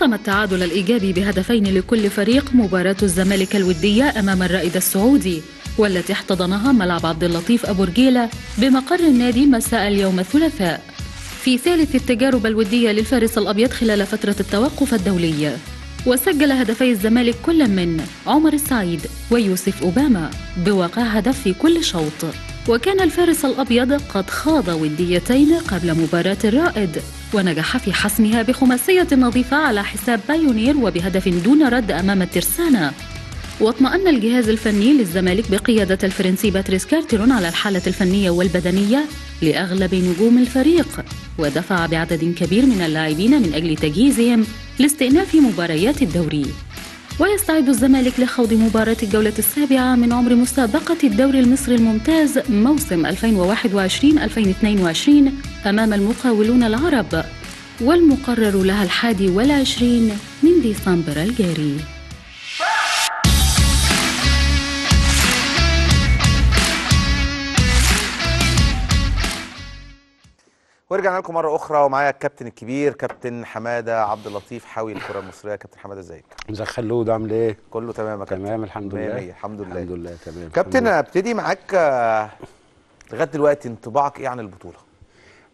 حسم التعادل الإيجابي بهدفين لكل فريق مباراة الزمالك الودية أمام الرائد السعودي والتي احتضنها ملعب عبد اللطيف أبو رجيلة بمقر النادي مساء اليوم الثلاثاء في ثالث التجارب الودية للفارس الأبيض خلال فترة التوقف الدولي وسجل هدفي الزمالك كل من عمر السعيد ويوسف أوباما بواقع هدف في كل شوط وكان الفارس الأبيض قد خاض وديتين قبل مباراة الرائد ونجح في حسمها بخماسية نظيفة على حساب بايونير وبهدف دون رد أمام الترسانة واطمأن الجهاز الفني للزمالك بقيادة الفرنسي باتريس كارترون على الحالة الفنية والبدنية لأغلب نجوم الفريق ودفع بعدد كبير من اللاعبين من أجل تجهيزهم لاستئناف مباريات الدوري ويستعد الزمالك لخوض مباراة الجولة السابعة من عمر مسابقة الدوري المصري الممتاز موسم 2021-2022 أمام المقاولون العرب والمقرر لها الحادي والعشرين من ديسمبر الجاري ورجعنا لكم مره اخرى ومعايا الكابتن الكبير كابتن حماده عبد اللطيف حاوي الكره المصريه كابتن حماده ازيك مساء خلود عامل ايه كله تمام يا كابتن تمام الحمد لله الحمد لله الحمد لله تمام كابتن ابتدي معاك آه، لغايه دلوقتي انطباعك ايه عن البطوله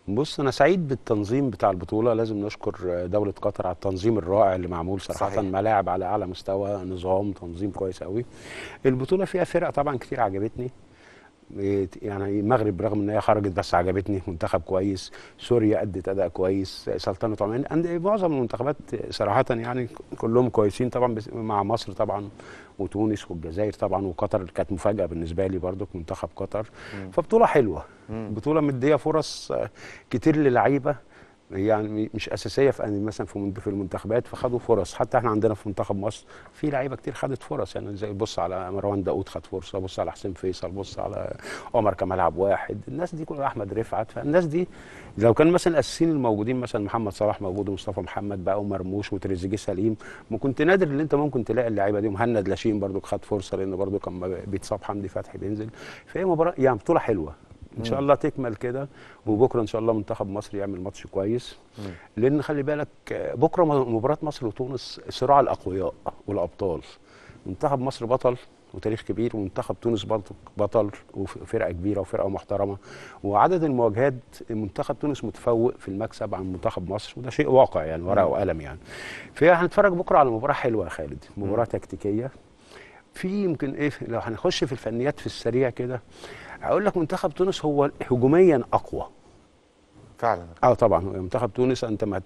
بص انا سعيد بالتنظيم بتاع البطوله لازم نشكر آه، دوله قطر على التنظيم الرائع اللي معمول صراحه صحيح. ملاعب على اعلى مستوى نظام تنظيم كويس قوي البطوله فيها فرق طبعا كتير عجبتني يعني المغرب رغم ان هي خرجت بس عجبتني منتخب كويس سوريا ادت اداء كويس سلطنه عمان عند معظم المنتخبات صراحه يعني كلهم كويسين طبعا مع مصر طبعا وتونس والجزائر طبعا وقطر كانت مفاجاه بالنسبه لي برضك منتخب قطر فبطوله حلوه بطوله مديه فرص كتير للعيبه يعني مش اساسيه في مثلا في في المنتخبات فخدوا فرص حتى احنا عندنا في منتخب مصر في لعيبه كتير خدت فرص يعني زي بص على مروان داوود خد فرصه بص على حسين فيصل بص على عمر كمال عبد واحد الناس دي كلها احمد رفعت فالناس دي لو كان مثلا الاساسيين الموجودين مثلا محمد صلاح موجود ومصطفى محمد بقى ومرموش وتريزيجيه سليم ما كنت نادر ان انت ممكن تلاقي اللعيبه دي ومهند لاشين برده خد فرصه لان برده كان بيتصاب حمدي فتحي بينزل فهي مباراه يعني بطوله حلوه ان شاء الله تكمل كده وبكره ان شاء الله منتخب مصر يعمل ماتش كويس لان خلي بالك بكره مباراه مصر وتونس صراع الاقوياء والابطال منتخب مصر بطل وتاريخ كبير ومنتخب تونس بطل وفرقه كبيره وفرقه محترمه وعدد المواجهات منتخب تونس متفوق في المكسب عن منتخب مصر وده شيء واقع يعني ورقه وقلم يعني فهنتفرج بكره على مباراه حلوه يا خالد مباراه تكتيكيه في يمكن ايه لو هنخش في الفنيات في السريع كده هقول لك منتخب تونس هو هجوميا اقوى فعلا اه طبعا منتخب تونس انت ما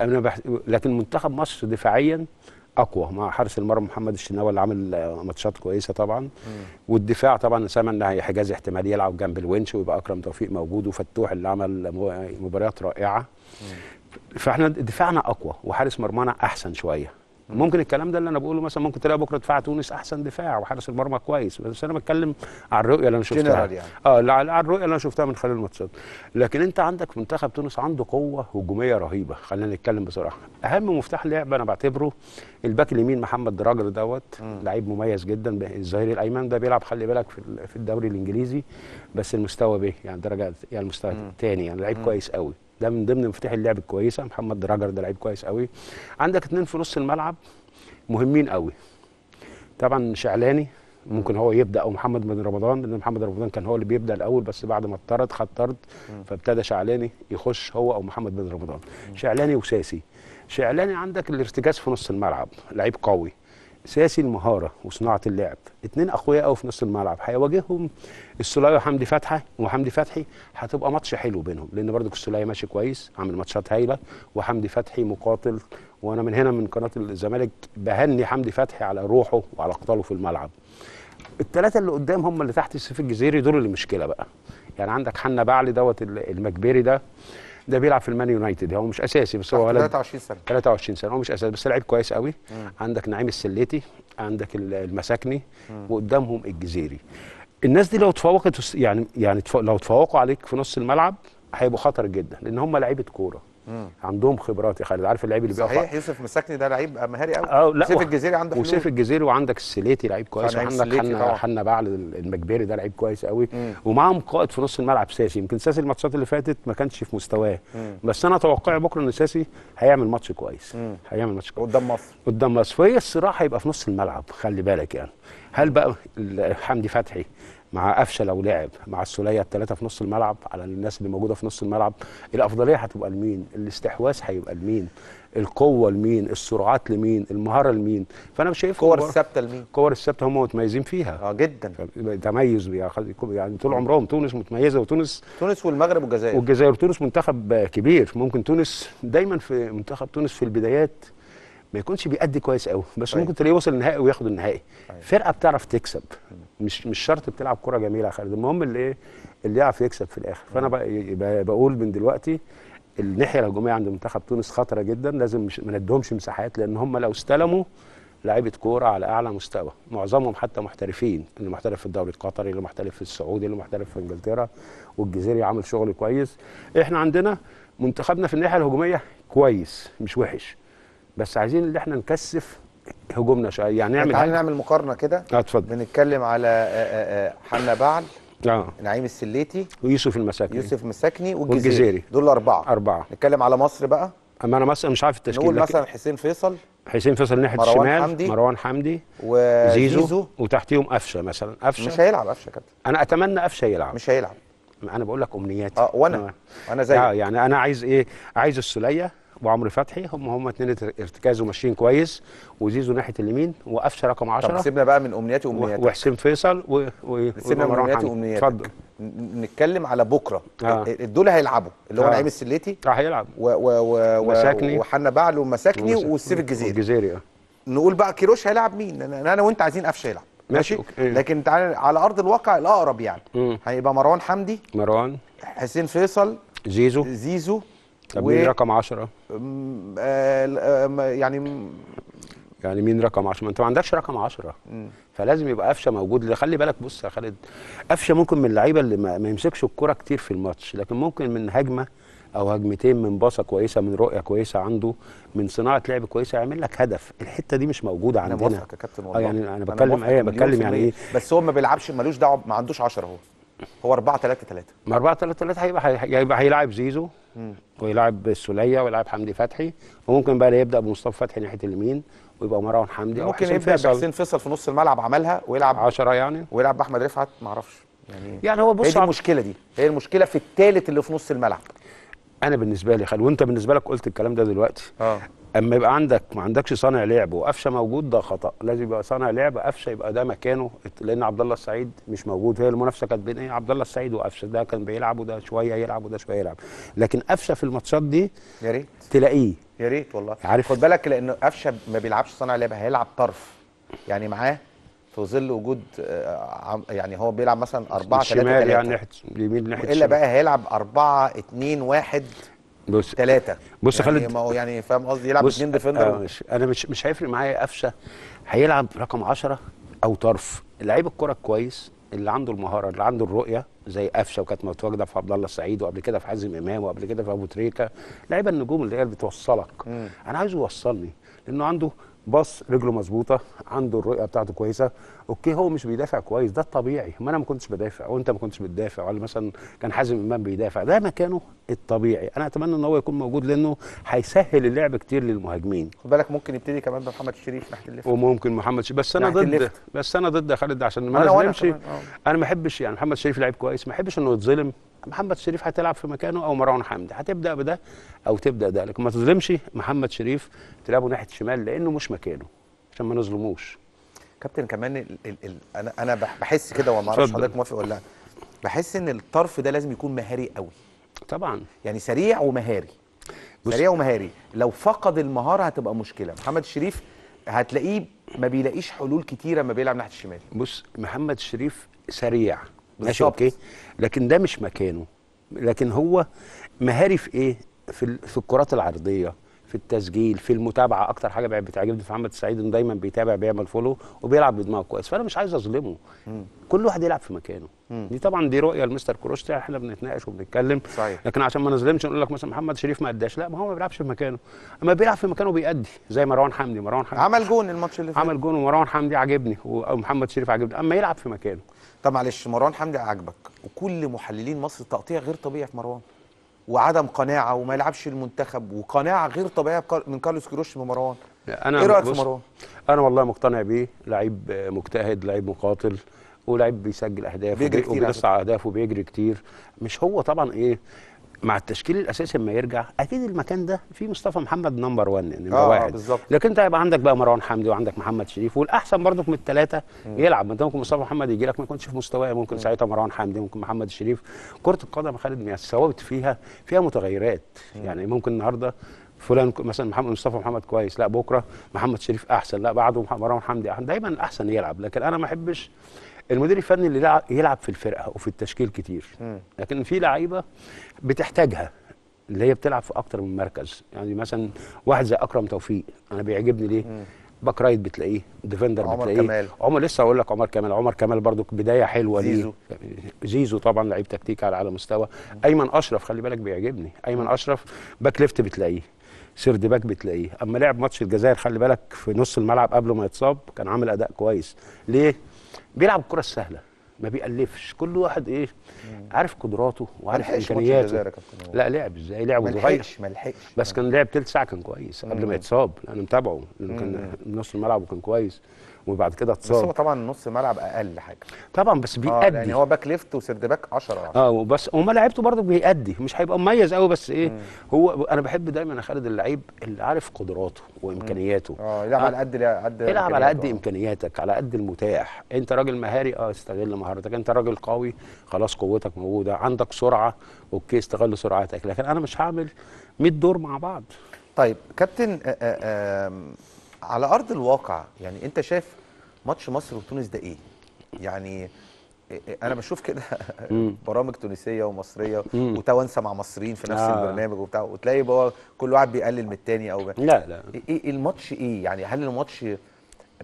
انا بح... لكن منتخب مصر دفاعيا اقوى مع حارس المرمى محمد الشناوي اللي عامل ماتشات كويسه طبعا مم. والدفاع طبعا سامع ان حجازي احتمال يلعب جنب الونش ويبقى اكرم توفيق موجود وفتوح اللي عمل مباريات رائعه مم. فاحنا دفاعنا اقوى وحارس مرمانا احسن شويه ممكن الكلام ده اللي انا بقوله مثلا ممكن تلاقي بكره دفاع تونس احسن دفاع وحارس المرمى كويس بس انا بتكلم على الرؤيه اللي انا شفتها يعني. اه على الرؤيه اللي انا شفتها من خلال الماتشات لكن انت عندك منتخب تونس عنده قوه هجوميه رهيبه خلينا نتكلم بصراحه اهم مفتاح لعب انا بعتبره الباك اليمين محمد دراجر دوت لعيب مميز جدا الظهير الايمن ده بيلعب خلي بالك في الدوري الانجليزي بس المستوى به يعني درجه يعني المستوى الثاني يعني لعيب كويس قوي ده من ضمن مفاتيح اللعب الكويسه محمد دراجر ده لعيب كويس قوي عندك اثنين في نص الملعب مهمين قوي طبعا شعلاني ممكن هو يبدا او محمد بن رمضان لان محمد رمضان كان هو اللي بيبدا الاول بس بعد ما اضطرد خد طرد فابتدى شعلاني يخش هو او محمد بن رمضان شعلاني وساسي شعلاني عندك الارتكاز في نص الملعب لعيب قوي سياسي المهاره وصناعه اللعب اتنين اقوياء قوي في نص الملعب هيواجههم السلاي وحمدي فتحي وحمدي فتحي هتبقى ماتش حلو بينهم لان برضك السلاي ماشي كويس عامل ماتشات هايله وحمدي فتحي مقاتل وانا من هنا من قناه الزمالك بهني حمدي فتحي على روحه وعلى قتاله في الملعب الثلاثه اللي قدام هم اللي تحت السيف الجزيري دول اللي مشكله بقى يعني عندك حنا بعلي دوت المكبري ده ده بيلعب في المان يونايتد هو مش اساسي بس هو 23 سنه 23 سنه هو مش اساسي بس لعيب كويس قوي مم. عندك نعيم السليتي عندك المساكني مم. وقدامهم الجزيري الناس دي لو تفوقت يعني يعني لو تفوقوا عليك في نص الملعب هيبقوا خطر جدا لان هم لعيبه كوره مم. عندهم خبرات يا خالد عارف اللعيب اللي بيقف صحيح يوسف مساكني ده لعيب مهاري قوي سيف الجزيري عنده وسيف الجزيري وعندك السليتي لعيب كويس وعندك حنا حنا بعل المجبري ده لعيب كويس قوي ومعاهم قائد في نص الملعب ساسي يمكن ساسي الماتشات اللي فاتت ما كانش في مستواه بس انا توقعي بكره ان ساسي هيعمل ماتش كويس مم. هيعمل ماتش كويس قدام مصر قدام مصر فهي الصراحه هيبقى في نص الملعب خلي بالك يعني هل بقى حمدي فتحي مع قفشه لو لعب مع السوليه الثلاثه في نص الملعب على الناس اللي موجوده في نص الملعب الافضليه هتبقى لمين الاستحواذ هيبقى لمين القوه لمين السرعات لمين المهاره لمين فانا مش شايف كور الثابته لمين كور الثابته هم متميزين فيها اه جدا تميز يعني طول عمرهم تونس متميزه وتونس تونس والمغرب والجزائر والجزائر تونس منتخب كبير ممكن تونس دايما في منتخب تونس في البدايات ما يكونش بيأدي كويس قوي بس أيه. ممكن تلاقيه وصل النهائي وياخد النهائي أيه. فرقه بتعرف تكسب مش مش شرط بتلعب كره جميله يا خالد المهم اللي ايه اللي يعرف يكسب في الاخر فانا بقول من دلوقتي الناحيه الهجوميه عند منتخب تونس خطره جدا لازم مش ما ندهمش مساحات لان هم لو استلموا لعيبه كوره على اعلى مستوى معظمهم حتى محترفين اللي محترف في الدوري القطري اللي محترف في السعودي اللي محترف في انجلترا والجزيري عامل شغل كويس احنا عندنا منتخبنا في الناحيه الهجوميه كويس مش وحش بس عايزين ان احنا نكثف هجومنا شويه يعني نعمل تعالى نعمل مقارنه كده آه، اتفضل بنتكلم على آه، آه، حنا بعل اه نعيم السليتي ويوسف المساكني يوسف المساكني والجزيري, والجزيري. دول اربعه اربعه نتكلم على مصر بقى اما انا مثلا مش عارف التشكيل نقول مثلا حسين فيصل حسين فيصل ناحيه مروان الشمال حمدي مروان حمدي وزيزو زيزو. وتحتيهم قفشه مثلا قفشه مش هيلعب قفشه كابتن انا اتمنى قفشه يلعب مش هيلعب انا بقول لك امنياتي اه وانا وانا زي آه يعني انا عايز ايه عايز السليه وعمرو فتحي هم هم اتنين ارتكاز وماشيين كويس وزيزو ناحيه اليمين وقفشه رقم 10 طب سيبنا بقى من امنياتي وامنياتك وحسين فيصل و... و... سيبنا من امنياتي وامنياتك اتفضل نتكلم على بكره آه. دول هيلعبوا اللي هو آه. نعيم السليتي اه هيلعب و... و... و... مساكني وحنا بعلو ومساكني والسيف الجزيري الجزيري اه نقول بقى كيروش هيلعب مين انا, أنا وانت عايزين قفشه يلعب ماشي, أوكي. لكن تعالى على ارض الواقع الاقرب يعني هيبقى مروان حمدي مروان حسين فيصل زيزو زيزو طب مين رقم 10 آه، آه، يعني يعني مين رقم 10 انت ما عندكش رقم 10 فلازم يبقى قفشه موجود خلي بالك بص يا خالد قفشه ممكن من اللعيبه اللي ما, ما يمسكش الكره كتير في الماتش لكن ممكن من هجمه او هجمتين من باصه كويسه من رؤيه كويسه عنده من صناعه لعب كويسه يعمل لك هدف الحته دي مش موجوده عندنا آه، يعني انا موافقك يعني انا بتكلم ايه بتكلم يعني ايه بس هو ما بيلعبش ملوش دعوه ما عندوش 10 اهو هو 4 3 3 ما 4 3 3 هيبقى هيبقى هيلاعب زيزو مم. ويلاعب السوليه ويلاعب حمدي فتحي وممكن بقى يبدا بمصطفى فتحي ناحيه اليمين ويبقى مروان حمدي ممكن يبدا بحسين فيصل في نص الملعب عملها ويلعب 10 يعني ويلعب باحمد رفعت ما اعرفش يعني يعني هو بص هي دي المشكله دي هي المشكله في الثالث اللي في نص الملعب انا بالنسبه لي خالد وانت بالنسبه لك قلت الكلام ده دلوقتي اه اما يبقى عندك ما عندكش صانع لعب وقفشه موجود ده خطا لازم يبقى صانع لعب قفشه يبقى ده مكانه لان عبد الله السعيد مش موجود هي المنافسه كانت بين ايه عبد الله السعيد وقفشه ده كان بيلعب وده شويه يلعب وده شويه يلعب لكن قفشه في الماتشات دي يا ريت تلاقيه يا ريت والله عارف خد بالك لان قفشه ما بيلعبش صانع لعب هيلعب طرف يعني معاه في ظل وجود آه، يعني هو بيلعب مثلا 4 3 3 يعني ناحيه اليمين ناحيه الا بقى هيلعب 4 2 1 بص ثلاثة بص يعني خالد ما هو يعني فاهم قصدي يلعب اثنين ديفندر آه، مش انا مش مش هيفرق معايا قفشه هيلعب رقم 10 او طرف لعيب الكرة الكويس اللي عنده المهارة اللي عنده الرؤية زي قفشه وكانت متواجده في عبد الله السعيد وقبل كده في حازم امام وقبل كده في ابو تريكه لعيبه النجوم اللي هي بتوصلك مم. انا عايزه يوصلني لانه عنده بص رجله مظبوطه عنده الرؤيه بتاعته كويسه اوكي هو مش بيدافع كويس ده الطبيعي ما انا ما كنتش بدافع وانت ما كنتش بتدافع ولا مثلا كان حازم امام بيدافع ده مكانه الطبيعي انا اتمنى ان هو يكون موجود لانه هيسهل اللعب كتير للمهاجمين خد بالك ممكن يبتدي كمان بمحمد شريف ناحيه الليفت وممكن محمد شريف بس انا ضد بس انا ضد يا خالد عشان ما نظلمش آه. انا ما احبش يعني محمد شريف لعيب كويس ما احبش انه يتظلم محمد شريف هتلعب في مكانه او مروان حمدي هتبدا بده او تبدا ده لكن ما تظلمش محمد شريف تلعبه ناحيه الشمال لانه مش مكانه عشان ما نظلموش كابتن كمان الـ الـ الـ انا انا بحس كده وما اعرفش حضرتك موافق ولا لا بحس ان الطرف ده لازم يكون مهاري قوي طبعا يعني سريع ومهاري سريع ومهاري لو فقد المهاره هتبقى مشكله محمد شريف هتلاقيه ما بيلاقيش حلول كتيره ما بيلعب ناحيه الشمال بص محمد شريف سريع ماشي اوكي لكن ده مش مكانه لكن هو مهاري في ايه في, في الكرات العرضيه في التسجيل في المتابعه اكتر حاجه بقت بتعجبني في محمد السعيد انه دايما بيتابع بيعمل فولو وبيلعب بدماغه كويس فانا مش عايز اظلمه كل واحد يلعب في مكانه مم. دي طبعا دي رؤيه لمستر كروشتي احنا بنتناقش وبنتكلم صحيح. لكن عشان ما نظلمش نقول لك مثلا محمد شريف ما اداش لا ما هو ما بيلعبش في مكانه اما بيلعب في مكانه بيأدي زي مروان حمدي مروان حمدي عمل جون الماتش اللي فات عمل جون ومروان حمدي عاجبني ومحمد شريف عاجبني اما يلعب في مكانه طب معلش مروان حمدي عاجبك وكل محللين مصر تقطيع غير طبيعي في مروان وعدم قناعه وما يلعبش المنتخب وقناعه غير طبيعيه من كارلوس كروش بمروان انا ايه رايك في مروان؟ انا والله مقتنع بيه لعيب مجتهد لعيب مقاتل ولعيب بيسجل اهداف بيجري كتير اهداف وبيجري كتير مش هو طبعا ايه مع التشكيل الاساسي لما يرجع اكيد المكان ده فيه مصطفى محمد نمبر 1 يعني نمبر آه, آه، واحد بالزبط. لكن انت هيبقى عندك بقى مروان حمدي وعندك محمد شريف والاحسن برضك من الثلاثه يلعب ما انت ممكن مصطفى محمد يجي لك ما يكونش في مستواه ممكن ساعتها مروان حمدي ممكن محمد شريف كره القدم خالد مياس يعني ثوابت فيها فيها متغيرات يعني ممكن النهارده فلان مثلا محمد مصطفى محمد كويس لا بكره محمد شريف احسن لا بعده مروان حمدي احسن دايما الاحسن يلعب لكن انا ما احبش المدير الفني اللي يلعب في الفرقه وفي التشكيل كتير لكن في لعيبه بتحتاجها اللي هي بتلعب في اكتر من مركز يعني مثلا واحد زي اكرم توفيق انا بيعجبني ليه باك رايت بتلاقيه ديفندر عمر بتلاقيه كمال. عمر لسه هقول لك عمر كمال عمر كمال برضو بدايه حلوه زيزو ليه زيزو طبعا لعيب تكتيك على اعلى مستوى ايمن اشرف خلي بالك بيعجبني ايمن اشرف باك ليفت بتلاقيه سيرد باك بتلاقيه اما لعب ماتش الجزائر خلي بالك في نص الملعب قبل ما يتصاب كان عامل اداء كويس ليه بيلعب الكره السهله ما بيألفش كل واحد ايه عارف قدراته وعارف امكانياته لا لعب ازاي لعب ملحقش ملحقش بس كان لعب تلت ساعه كان كويس قبل ما يتصاب انا متابعه لانه كان نص الملعب وكان كويس وبعد كده اتصاب بس هو طبعا نص ملعب اقل حاجه طبعا بس بيأدي آه يعني هو باك ليفت وسيرد باك 10 اه وبس وما لعبته برضه بيأدي مش هيبقى مميز قوي بس ايه مم. هو انا بحب دايما اخالد اللعيب اللي عارف قدراته وامكانياته اه يلعب آه، على قد قد يلعب على قد امكانياتك على قد المتاح انت راجل مهاري اه استغل مهارتك انت راجل قوي خلاص قوتك موجوده عندك سرعه اوكي استغل سرعتك لكن انا مش هعمل 100 دور مع بعض طيب كابتن آآ آه، آآ آه، على ارض الواقع يعني انت شايف ماتش مصر وتونس ده ايه؟ يعني إيه، إيه، انا بشوف كده برامج تونسيه ومصريه وتوانسه مع مصريين في نفس آه. البرنامج وبتاع وتلاقي بقى كل واحد بيقلل من الثاني او لا لا إيه،, ايه الماتش ايه؟ يعني هل الماتش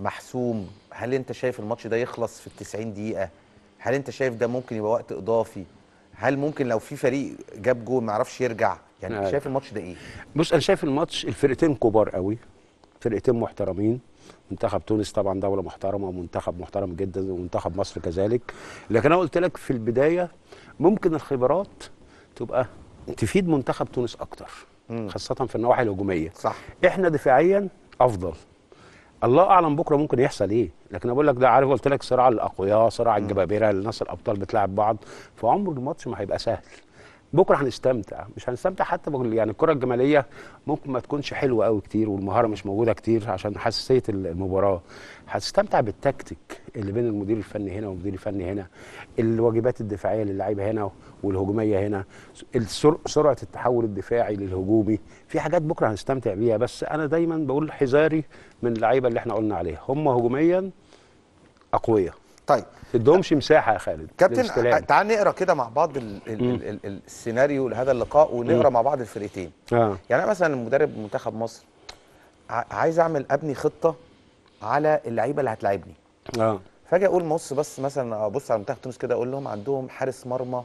محسوم؟ هل انت شايف الماتش ده يخلص في ال 90 دقيقه؟ هل انت شايف ده ممكن يبقى وقت اضافي؟ هل ممكن لو في فريق جاب جول ما يعرفش يرجع؟ يعني آه. شايف الماتش ده ايه؟ بص انا شايف الماتش الفرقتين كبار قوي فرقتين محترمين منتخب تونس طبعا دوله محترمه ومنتخب محترم جدا ومنتخب مصر كذلك لكن انا قلت لك في البدايه ممكن الخبرات تبقى تفيد منتخب تونس اكتر خاصه في النواحي الهجوميه صح احنا دفاعيا افضل الله اعلم بكره ممكن يحصل ايه لكن اقول لك ده عارف قلت لك صراع الاقوياء صراع الجبابره الناس الابطال بتلعب بعض فعمر الماتش ما هيبقى سهل بكره هنستمتع مش هنستمتع حتى بقول يعني الكره الجماليه ممكن ما تكونش حلوه قوي كتير والمهاره مش موجوده كتير عشان حساسيه المباراه هتستمتع بالتكتيك اللي بين المدير الفني هنا والمدير الفني هنا الواجبات الدفاعيه للاعيبه هنا والهجوميه هنا سرعه التحول الدفاعي للهجومي في حاجات بكره هنستمتع بيها بس انا دايما بقول حذاري من اللعيبه اللي احنا قلنا عليها هم هجوميا اقوياء طيب تدهمش مساحه يا خالد كابتن تعال نقرا كده مع بعض الـ الـ الـ الـ السيناريو لهذا اللقاء ونقرا مع بعض الفرقتين آه. يعني مثلا مدرب منتخب مصر عايز اعمل ابني خطه على اللعيبه اللي هتلاعبني اه فاجي اقول بص بس مثلا ابص على منتخب تونس كده اقول لهم عندهم حارس مرمى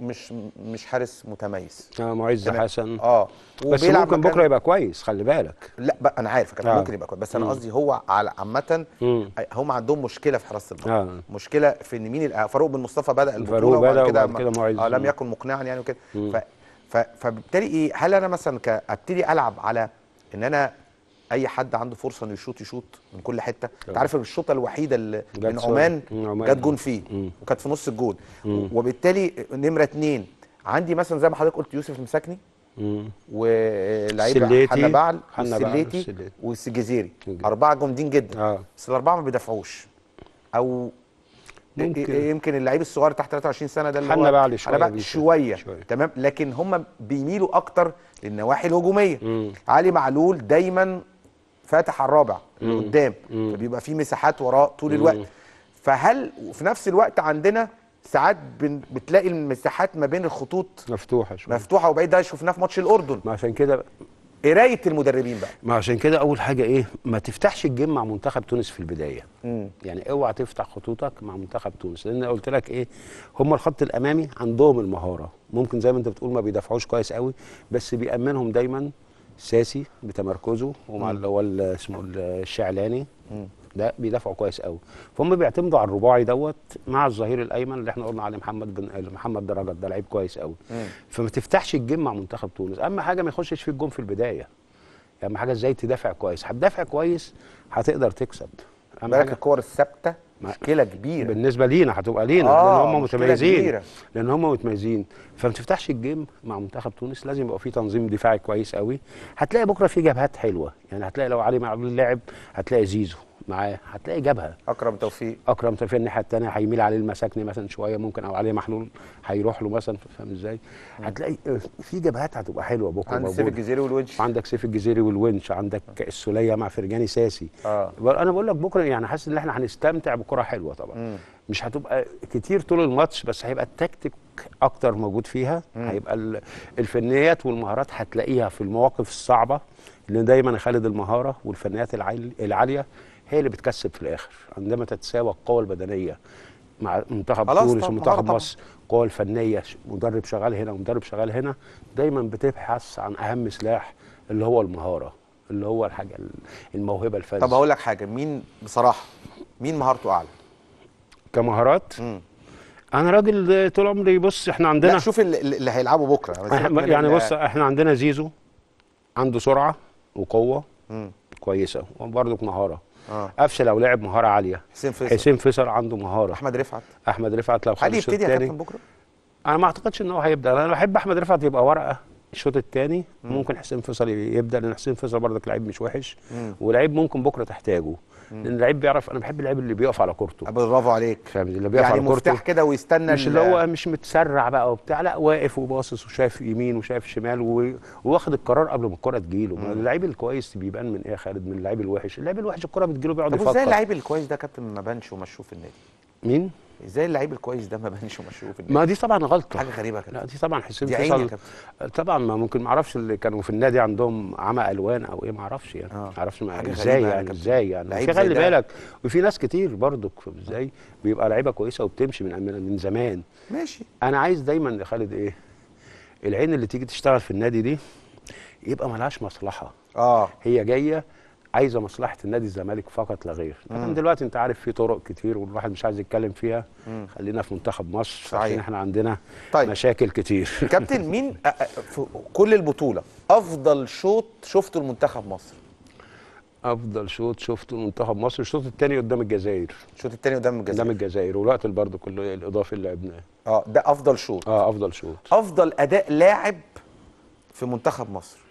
مش مش حارس متميز اه معز حسن اه بس ممكن بكره يبقى كويس خلي بالك لا بقى انا عارف آه. ممكن يبقى كويس بس انا قصدي هو على عامه هم عندهم مشكله في حراسه المرمى آه. مشكله في ان مين آه، فاروق بن مصطفى بدا البطوله فاروق بدا كده معز آه لم يكن مقنعا يعني وكده فبالتالي ايه هل انا مثلا ابتدي العب على ان انا اي حد عنده فرصه انه يشوط يشوط من كل حته اه. انت عارف الشوطه الوحيده اللي من عمان جت جون فيه وكانت في نص الجون وبالتالي نمره اثنين عندي مثلا زي ما حضرتك قلت يوسف المساكني ولاعيبه حنا بعل والسليتي والسجزيري اربعه جامدين جدا آه. بس الاربعه ما بيدافعوش او ممكن يمكن اللعيب الصغير تحت 23 سنه ده اللي حنا بعل شويه بعل شويه تمام لكن هم بيميلوا اكتر للنواحي الهجوميه مم. علي معلول دايما فاتح على الرابع اللي قدام فبيبقى في مساحات وراه طول الوقت فهل وفي نفس الوقت عندنا ساعات بتلاقي المساحات ما بين الخطوط مفتوحه شوية. مفتوحه وبعيد ده شفناه في ماتش الاردن ما عشان كده قرايه المدربين بقى ما عشان كده اول حاجه ايه ما تفتحش الجيم مع منتخب تونس في البدايه مم. يعني اوعى تفتح خطوطك مع منتخب تونس لان قلت لك ايه هم الخط الامامي عندهم المهاره ممكن زي ما انت بتقول ما بيدافعوش كويس قوي بس بيامنهم دايما ساسي بتمركزه ومع اللي هو اسمه الشعلاني ده بيدافعوا كويس قوي فهم بيعتمدوا على الرباعي دوت مع الظهير الايمن اللي احنا قلنا عليه محمد بن آه، محمد درجه ده لعيب كويس قوي فما تفتحش الجيم مع منتخب تونس اهم حاجه ما يخشش في الجون في البدايه اهم حاجه ازاي تدافع كويس هتدافع كويس هتقدر تكسب بالك الكور الثابته مشكله كبيره بالنسبه لينا هتبقى لينا آه لان هم متميزين لان هم متميزين فما تفتحش الجيم مع منتخب تونس لازم يبقى في تنظيم دفاعي كويس قوي هتلاقي بكره في جبهات حلوه يعني هتلاقي لو علي معلول لعب هتلاقي زيزو معاه هتلاقي جابها اكرم توفيق اكرم توفيق الناحيه الثانيه هيميل عليه المساكني مثلا شويه ممكن او عليه محلول هيروح له مثلا فاهم ازاي هتلاقي آه، في جبهات هتبقى حلوه بكره عندك سيف الجزيري والونش عندك سيف الجزيري والونش عندك السوليه مع فرجاني ساسي آه. انا بقول لك بكره يعني حاسس ان احنا هنستمتع بكره حلوه طبعا مم. مش هتبقى كتير طول الماتش بس هيبقى التكتيك اكتر موجود فيها مم. هيبقى الفنيات والمهارات هتلاقيها في المواقف الصعبه لان دايما خالد المهاره والفنيات العاليه هي اللي بتكسب في الاخر عندما تتساوى القوه البدنيه مع منتخب تونس ومنتخب مصر القوه الفنيه مدرب شغال هنا ومدرب شغال هنا دايما بتبحث عن اهم سلاح اللي هو المهاره اللي هو الحاجه الموهبه الفنيه طب هقول لك حاجه مين بصراحه مين مهارته اعلى كمهارات مم. انا راجل طول عمري بص احنا عندنا لا شوف اللي هيلعبوا بكره يعني بص احنا عندنا زيزو عنده سرعه وقوه مم. كويسه وبرضه مهاره آه. قفشه لو لعب مهاره عاليه حسين فيصل حسين فيصل عنده مهاره احمد رفعت احمد رفعت لو خد الشوط الثاني بكره انا ما اعتقدش ان هو هيبدا انا بحب احمد رفعت يبقى ورقه الشوط الثاني ممكن حسين فيصل يبدا لان حسين فيصل برضك لعيب مش وحش ولعيب ممكن بكره تحتاجه لان اللعيب بيعرف انا بحب اللعيب اللي بيقف على كورته برافو عليك فاهم اللي بيقف يعني على كورته مفتاح كده ويستنى مش اللي هو مش متسرع بقى وبتاع لا واقف وباصص وشايف يمين وشايف شمال وواخد القرار قبل ما الكره تجيله اللعيب الكويس بيبان من ايه يا خالد من اللعيب الوحش اللعيب الوحش الكره بتجيله بيقعد يفكر طب ازاي اللعيب الكويس ده كابتن ما بانش ومشوه في النادي مين ازاي اللعيب الكويس ده ما بانش مشروف ما دي طبعا غلطه حاجه غريبه كده لا دي طبعا حسين فيصل طبعا ما ممكن ما اعرفش اللي كانوا في النادي عندهم عمى الوان او ايه ما اعرفش يعني آه. ما اعرفش ازاي يعني،, يعني ازاي يعني في خلي بالك وفي ناس كتير برضك ازاي بيبقى لعيبه كويسه وبتمشي من من زمان ماشي انا عايز دايما يا خالد ايه العين اللي تيجي تشتغل في النادي دي يبقى ملهاش مصلحه اه هي جايه عايزه مصلحه النادي الزمالك فقط لا غير لكن دلوقتي انت عارف في طرق كتير والواحد مش عايز يتكلم فيها مم. خلينا في منتخب مصر عشان احنا عندنا طيب. مشاكل كتير كابتن مين في كل البطوله افضل شوط شفته لمنتخب مصر افضل شوط شفته المنتخب مصر الشوط الثاني قدام الجزائر الشوط الثاني قدام الجزائر قدام الجزائر والوقت برضه كله الاضافي اللي لعبناه اه ده افضل شوط اه افضل شوط افضل اداء لاعب في منتخب مصر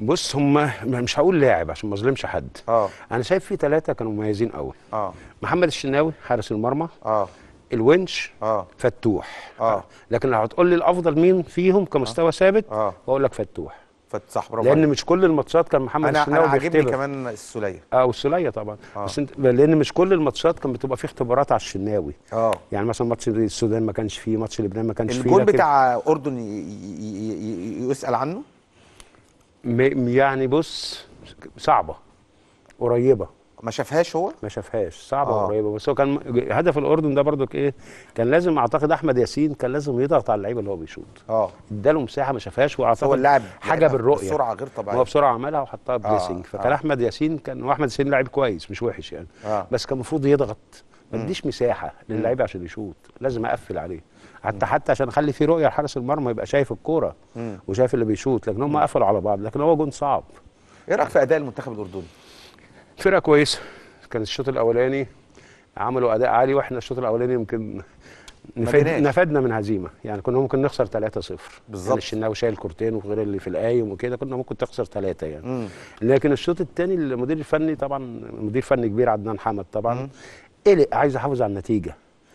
بص هم مش هقول لاعب عشان ما اظلمش حد اه انا شايف في ثلاثه كانوا مميزين قوي اه محمد الشناوي حارس المرمى اه الونش اه فتوح اه لكن لو هتقول لي الافضل مين فيهم كمستوى آه. ثابت اه بقول لك فتوح صح برافو لان مش كل الماتشات كان محمد أنا الشناوي انا عاجبني كمان السوليه اه والسوليه طبعا آه. بس انت لان مش كل الماتشات كان بتبقى فيه اختبارات على الشناوي اه يعني مثلا ماتش السودان ما كانش فيه ماتش لبنان ما كانش فيه الجول بتاع اردن يسال عنه يعني بص صعبه قريبه ما شافهاش هو؟ ما شافهاش صعبه آه. قريبه بس هو كان هدف الاردن ده برضك ايه؟ كان لازم اعتقد احمد ياسين كان لازم يضغط على اللعيبه اللي هو بيشوط اه اداله مساحه ما شافهاش واعتقد هو اللاعب حاجه يعني بالرؤيه بسرعه غير طبيعيه هو بسرعه عملها وحطها بليسنج آه. فكان آه. احمد ياسين كان واحمد ياسين لاعب كويس مش وحش يعني آه. بس كان المفروض يضغط ما اديش مساحه للعيب عشان يشوط لازم اقفل عليه حتى حتى عشان اخلي في رؤيه لحارس المرمى يبقى شايف الكوره وشايف اللي بيشوط لكن هم قفلوا على بعض لكن هو جون صعب ايه رايك في اداء المنتخب الاردني فرقه كويسه كان الشوط الاولاني عملوا اداء عالي واحنا الشوط الاولاني يمكن نفد نفدنا من هزيمه يعني كنا ممكن نخسر 3-0 بالظبط يعني الشناوي شايل كورتين وغير اللي في القايم وكده كنا ممكن تخسر 3 يعني مم. لكن الشوط الثاني المدير الفني طبعا مدير فني كبير عدنان حمد طبعا قلق عايز يحافظ على النتيجه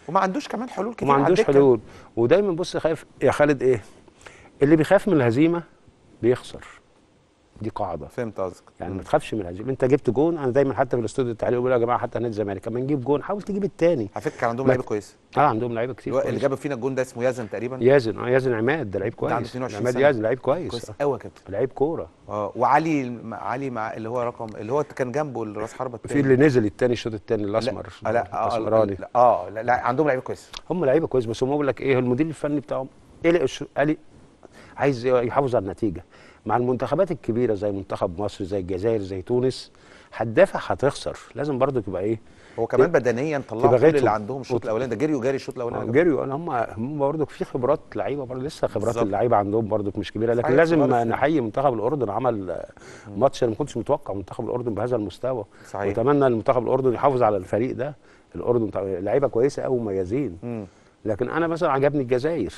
وما عندوش كمان حلول كتير وما عندوش حلول ودايما بص خايف يا خالد ايه اللي بيخاف من الهزيمه بيخسر دي قاعده فهمت قصدك يعني ما تخافش من الهزيمه انت جبت جون انا دايما حتى في الاستوديو التعليق بقول يا جماعه حتى نادي الزمالك لما نجيب جون حاول تجيب الثاني على فكره عندهم لعيبه كويسه اه عندهم لعيبه كتير اللي جاب فينا الجون ده اسمه يازن تقريبا يازن اه يازن عماد ده لعيب كويس عنده 22 عماد يازن لعيب كويس كويس قوي يا كابتن لعيب كوره اه وعلي علي مع اللي هو رقم اللي هو كان جنبه راس حربه الثاني في اللي نزل الثاني الشوط الثاني الاسمر آه، لا آه، لا اه لا, لا عندهم لعيبه كويسه هم لعيبه كويسه بس هم بقول لك ايه المدير الفني بتاعهم قلق قلق عايز يحافظ على النتيجه مع المنتخبات الكبيره زي منتخب مصر زي الجزائر زي تونس هتدافع هتخسر لازم برضو تبقى ايه هو كمان بدنيا طلعوا كل اللي عندهم الشوط الاولاني ده جريوا جري الشوط الاولاني آه، جريوا آه، هم هم برضه في خبرات لعيبه برضه لسه خبرات اللعيبه عندهم برضه مش كبيره لكن لازم نحيي منتخب الاردن عمل ماتش انا ما كنتش متوقع منتخب الاردن بهذا المستوى صحيح واتمنى ان منتخب الاردن يحافظ على الفريق ده الاردن لعيبه كويسه قوي ومميزين لكن انا مثلا عجبني الجزائر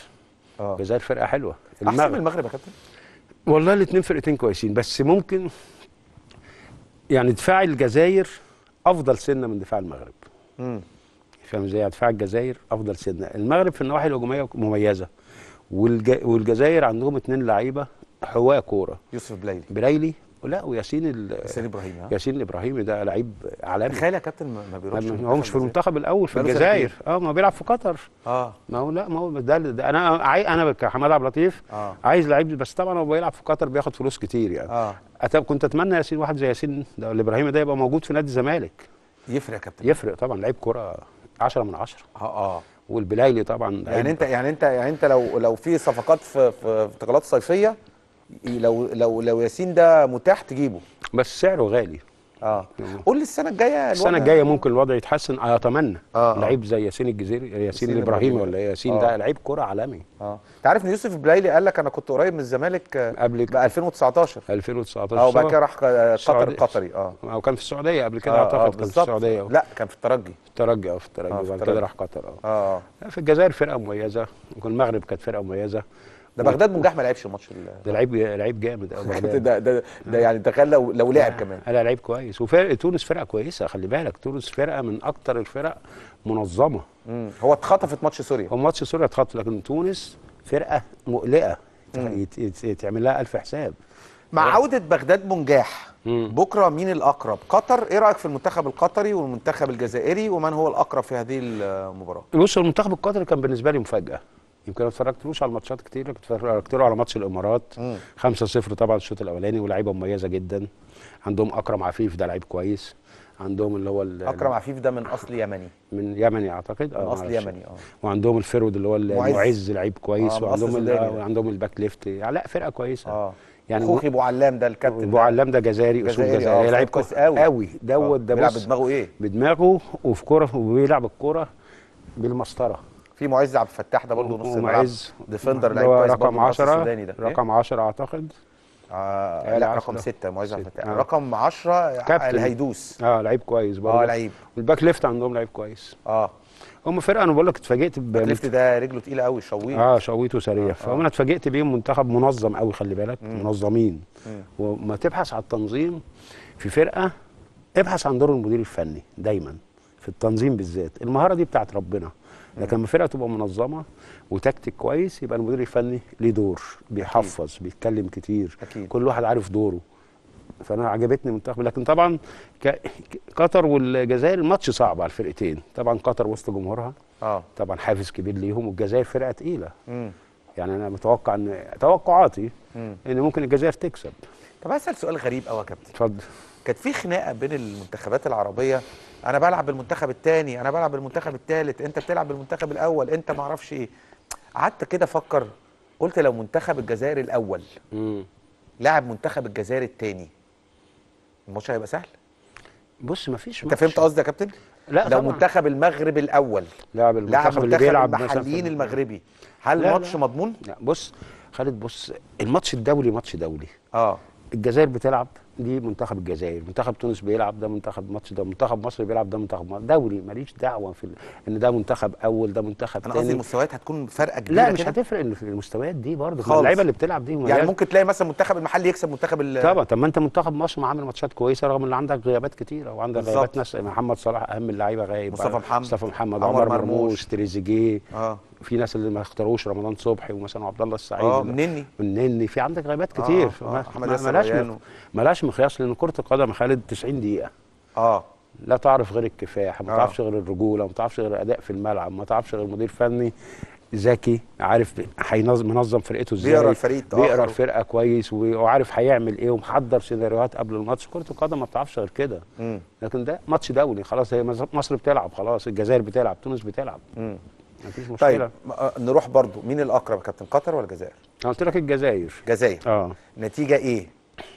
اه الجزائر فرقه حلوه المغرب احسن من المغرب يا كابتن والله الاثنين فرقتين كويسين بس ممكن يعني دفاع الجزائر افضل سنه من دفاع المغرب امم فاهم ازاي يعني دفاع الجزائر افضل سنه المغرب في النواحي الهجوميه مميزه والج... والجزائر عندهم اثنين لعيبه حواء كوره يوسف بليلي بليلي لا وياسين ال... ياسين ابراهيم ياسين ابراهيمي ده لعيب عالمي تخيل يا كابتن ما بيروحش هو مش في المنتخب الاول في الجزائر اه ما بيلعب في قطر اه ما هو لا ما هو ده, ده انا آه، عاي... انا كحماد عبد اللطيف آه. عايز لعيب بس طبعا هو بيلعب في قطر بياخد فلوس كتير يعني آه. كنت اتمنى ياسين واحد زي ياسين ده الابراهيمي ده يبقى موجود في نادي الزمالك يفرق يا كابتن يفرق طبعا لعيب كوره 10 من 10 اه اه والبلايلي طبعا يعني انت يعني انت يعني انت لو لو في صفقات في في انتقالات صيفيه لو لو لو ياسين ده متاح تجيبه بس سعره غالي اه يعني قول لي السنه الجايه السنه الجايه ممكن الوضع يتحسن اتمنى آه،, آه. لعيب زي ياسين الجزيري ياسين الابراهيمي ولا ياسين آه. ده لعيب كره عالمي اه انت عارف ان يوسف البلايلي قال لك انا كنت قريب من الزمالك آه، قبل ب 2019 2019 اه وبعد كده راح آه، قطر القطري اه او كان في السعوديه قبل كده آه اعتقد آه كان في السعوديه لا كان في الترجي الترجي اه في الترجي وبعد كده راح قطر اه اه في الجزائر فرقه مميزه المغرب كانت فرقه مميزه ده بغداد بنجاح ما لعبش الماتش ده لعيب لعيب جامد قوي ده ده ده يعني تخيل لو لو لعب كمان لا لعيب كويس وفرق تونس فرقه كويسه خلي بالك تونس فرقه من اكتر الفرق منظمه مم. هو اتخطفت ماتش سوريا هو ماتش سوريا اتخطف لكن تونس فرقه مقلقه تعمل لها الف حساب مع عودة بغداد بنجاح بكرة مين الأقرب؟ قطر إيه رأيك في المنتخب القطري والمنتخب الجزائري ومن هو الأقرب في هذه المباراة؟ بص المنتخب القطري كان بالنسبة لي مفاجأة يمكن ما اتفرجتلوش على الماتشات كتير كنت اتفرجت له على ماتش الامارات 5-0 طبعا الشوط الاولاني ولاعيبه مميزه جدا عندهم اكرم عفيف ده لعيب كويس عندهم اللي هو اكرم عفيف ده من اصل يمني من يمني اعتقد اه من اصل يمني اه وعندهم الفرود اللي هو المعز لعيب كويس آه وعندهم وعندهم الباك ليفت يعني لا فرقه كويسه آه. يعني خوخي ابو علام ده الكابتن ابو علام ده جزائري اسلوب جزائري آه، لعيب كويس قوي قوي دوت ده بص آه. بيلعب بدماغه ايه بدماغه وفي كوره وبيلعب الكوره بالمسطره في معز عبد الفتاح ده برضه نص الملعب ديفندر لعيب كويس رقم 10 ده رقم 10 إيه؟ اعتقد آه إيه لا رقم 6 معز عبد الفتاح آه. رقم 10 الهيدوس اه لعيب كويس برضه اه لعيب والباك ليفت عندهم لعيب كويس اه هم فرقه انا بقول لك اتفاجئت ب ليفت ده رجله تقيله قوي شويت اه شويته سريع آه،, آه. فانا اتفاجئت بيهم منتخب منظم قوي خلي بالك مم. منظمين مم. وما تبحث على التنظيم في فرقه ابحث عن دور المدير الفني دايما في التنظيم بالذات المهاره دي بتاعت ربنا لكن لما الفرقه تبقى منظمه وتكتيك كويس يبقى المدير الفني ليه دور بيحفظ أكيد. بيتكلم كتير أكيد. كل واحد عارف دوره فانا عجبتني منتخب لكن طبعا قطر والجزائر الماتش صعب على الفرقتين طبعا قطر وسط جمهورها اه طبعا حافز كبير ليهم والجزائر فرقه تقيله يعني انا متوقع ان توقعاتي مم. ان ممكن الجزائر تكسب طب اسال سؤال غريب قوي يا كابتن اتفضل كانت في خناقه بين المنتخبات العربيه انا بلعب بالمنتخب الثاني انا بلعب بالمنتخب الثالث انت بتلعب بالمنتخب الاول انت ما اعرفش ايه قعدت كده افكر قلت لو منتخب الجزائر الاول لاعب منتخب الجزائر الثاني الماتش هيبقى سهل بص ما فيش انت فهمت قصدي يا كابتن لا لو طبعا. منتخب المغرب الاول لاعب المنتخب اللي بيلعب المحليين المغربي هل الماتش مضمون لا بص خالد بص الماتش الدولي ماتش دولي اه الجزائر بتلعب دي منتخب الجزائر منتخب تونس بيلعب ده منتخب ماتش ده منتخب مصر بيلعب ده منتخب مصر دوري ماليش دعوه في ال... ان ده منتخب اول ده منتخب ثاني انا قصدي المستويات هتكون فارقه كبيره لا مش كده؟ هتفرق المستويات دي برضه اللعيبه اللي بتلعب دي يعني ممكن تلاقي مثلا منتخب المحلي يكسب منتخب ال... طبعا طب ما انت منتخب مصر ما عامل ماتشات كويسه رغم ان عندك غيابات كتيره وعندك غيابات ناس محمد صلاح اهم اللعيبه غايب مصطفى محمد مصطفى محمد عمر مرموش تريزيجيه آه. في ناس اللي ما اختاروش رمضان صبحي ومثلا عبد الله السعيد اه منني منني في عندك غيبات آه، كتير آه آه ملاش ملاش مقياس لان كره القدم يا خالد 90 دقيقه اه لا تعرف غير الكفاح ما آه. تعرفش غير الرجوله ما تعرفش غير الاداء في الملعب ما تعرفش غير مدير فني ذكي عارف هينظم منظم فرقته ازاي بيقرا الفريق بيقرا الفرقه كويس وعارف هيعمل ايه ومحضر سيناريوهات قبل الماتش كره القدم ما بتعرفش غير كده لكن ده ماتش دولي خلاص هي مصر بتلعب خلاص الجزائر بتلعب تونس بتلعب مفيش طيب، مشكله طيب نروح برضو مين الاقرب يا كابتن قطر ولا الجزائر انا قلت لك الجزائر الجزائر اه نتيجه ايه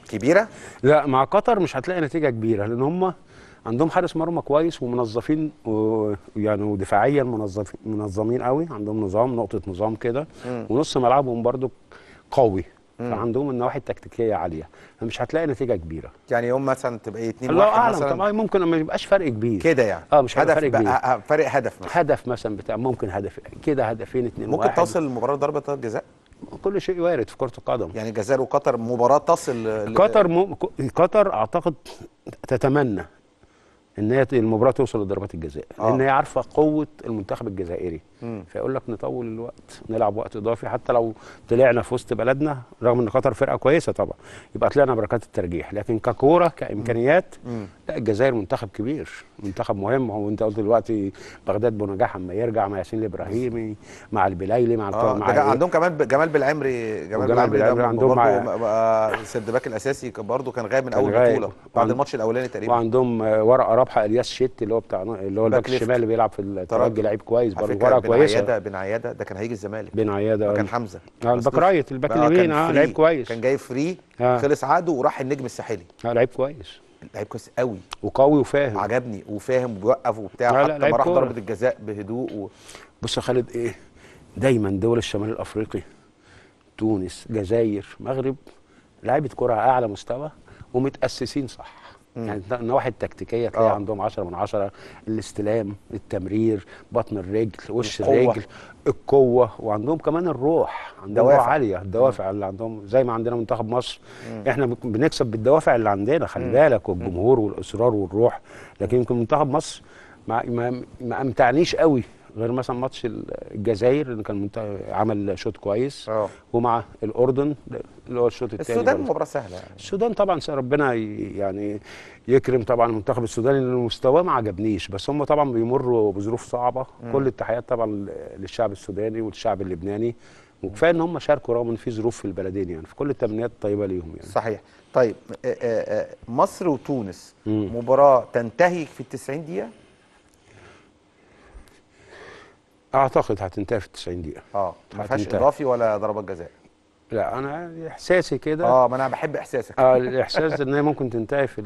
كبيره لا مع قطر مش هتلاقي نتيجه كبيره لان هم عندهم حارس مرمى كويس ومنظفين يعني ودفاعيا منظفين منظمين قوي عندهم نظام نقطه نظام كده ونص ملعبهم برضو قوي فعندهم النواحي التكتيكيه عاليه فمش هتلاقي نتيجه كبيره يعني يوم مثلا تبقى 2 1 الله اعلم طبعا آه، ممكن ما يبقاش فرق كبير كده يعني اه مش هدف فرق كبير آه، فرق هدف مثلا هدف مثلا بتاع ممكن هدف كده هدفين 2 ممكن واحد. تصل المباراه ضربه جزاء كل شيء وارد في كره القدم يعني الجزائر وقطر مباراه تصل قطر م... قطر اعتقد تتمنى ان هي المباراه توصل لضربات الجزاء آه. لان هي عارفه قوه المنتخب الجزائري فيقول لك نطول الوقت نلعب وقت اضافي حتى لو طلعنا في وسط بلدنا رغم ان قطر فرقه كويسه طبعا يبقى طلعنا بركات الترجيح لكن ككوره كامكانيات لا الجزائر منتخب كبير منتخب مهم هو انت قلت دلوقتي بغداد بونجاح اما يرجع مع ياسين الابراهيمي مع البلايلي مع آه مع إيه؟ عندهم كمان جمال بالعمري جمال, جمال بالعمري عندهم مع سيرد باك الاساسي برضه كان غايب من اول بطوله بعد الماتش الاولاني تقريبا وعندهم ورقه رابحه الياس شيت اللي هو بتاع اللي هو الباك الشمال اللي بيلعب في الترجي لعيب كويس برضه كويسه بن عياده بن عياده ده كان هيجي الزمالك بن عياده كان آه. حمزه اه الباك رايت الباك اليمين اه لعيب كويس كان جاي فري آه. خلص عقده وراح النجم الساحلي اه لعيب كويس لعيب كويس قوي وقوي وفاهم عجبني وفاهم وبيوقف وبتاع حتى ما راح ضربه الجزاء بهدوء و... بص يا خالد ايه دايما دول الشمال الافريقي تونس جزائر مغرب لعيبه كره اعلى مستوى ومتاسسين صح يعني النواحي التكتيكيه تلاقي أوه. عندهم 10 من 10 الاستلام التمرير بطن الرجل وش القوة. الرجل القوه وعندهم كمان الروح عندهم روح عاليه الدوافع مم. اللي عندهم زي ما عندنا منتخب مصر مم. احنا بنكسب بالدوافع اللي عندنا خلي بالك والجمهور والاصرار والروح لكن يمكن منتخب مصر ما, ما امتعنيش قوي غير مثلا ماتش الجزائر اللي كان عمل شوط كويس أوه. ومع الاردن اللي هو الشوط الثاني السودان مباراه سهله يعني. السودان طبعا ربنا يعني يكرم طبعا المنتخب السوداني لان مستواه ما عجبنيش بس هم طبعا بيمروا بظروف صعبه م. كل التحيات طبعا للشعب السوداني والشعب اللبناني وكفايه ان هم شاركوا رغم ان في ظروف في البلدين يعني في كل التمنيات الطيبه ليهم يعني صحيح طيب مصر وتونس مباراه تنتهي في ال 90 دقيقه اعتقد هتنتهي في 90 دقيقه اه ما فيهاش اضافي ولا ضربات جزاء لا انا احساسي كده اه ما انا بحب احساسك اه الاحساس ان هي ممكن تنتهي في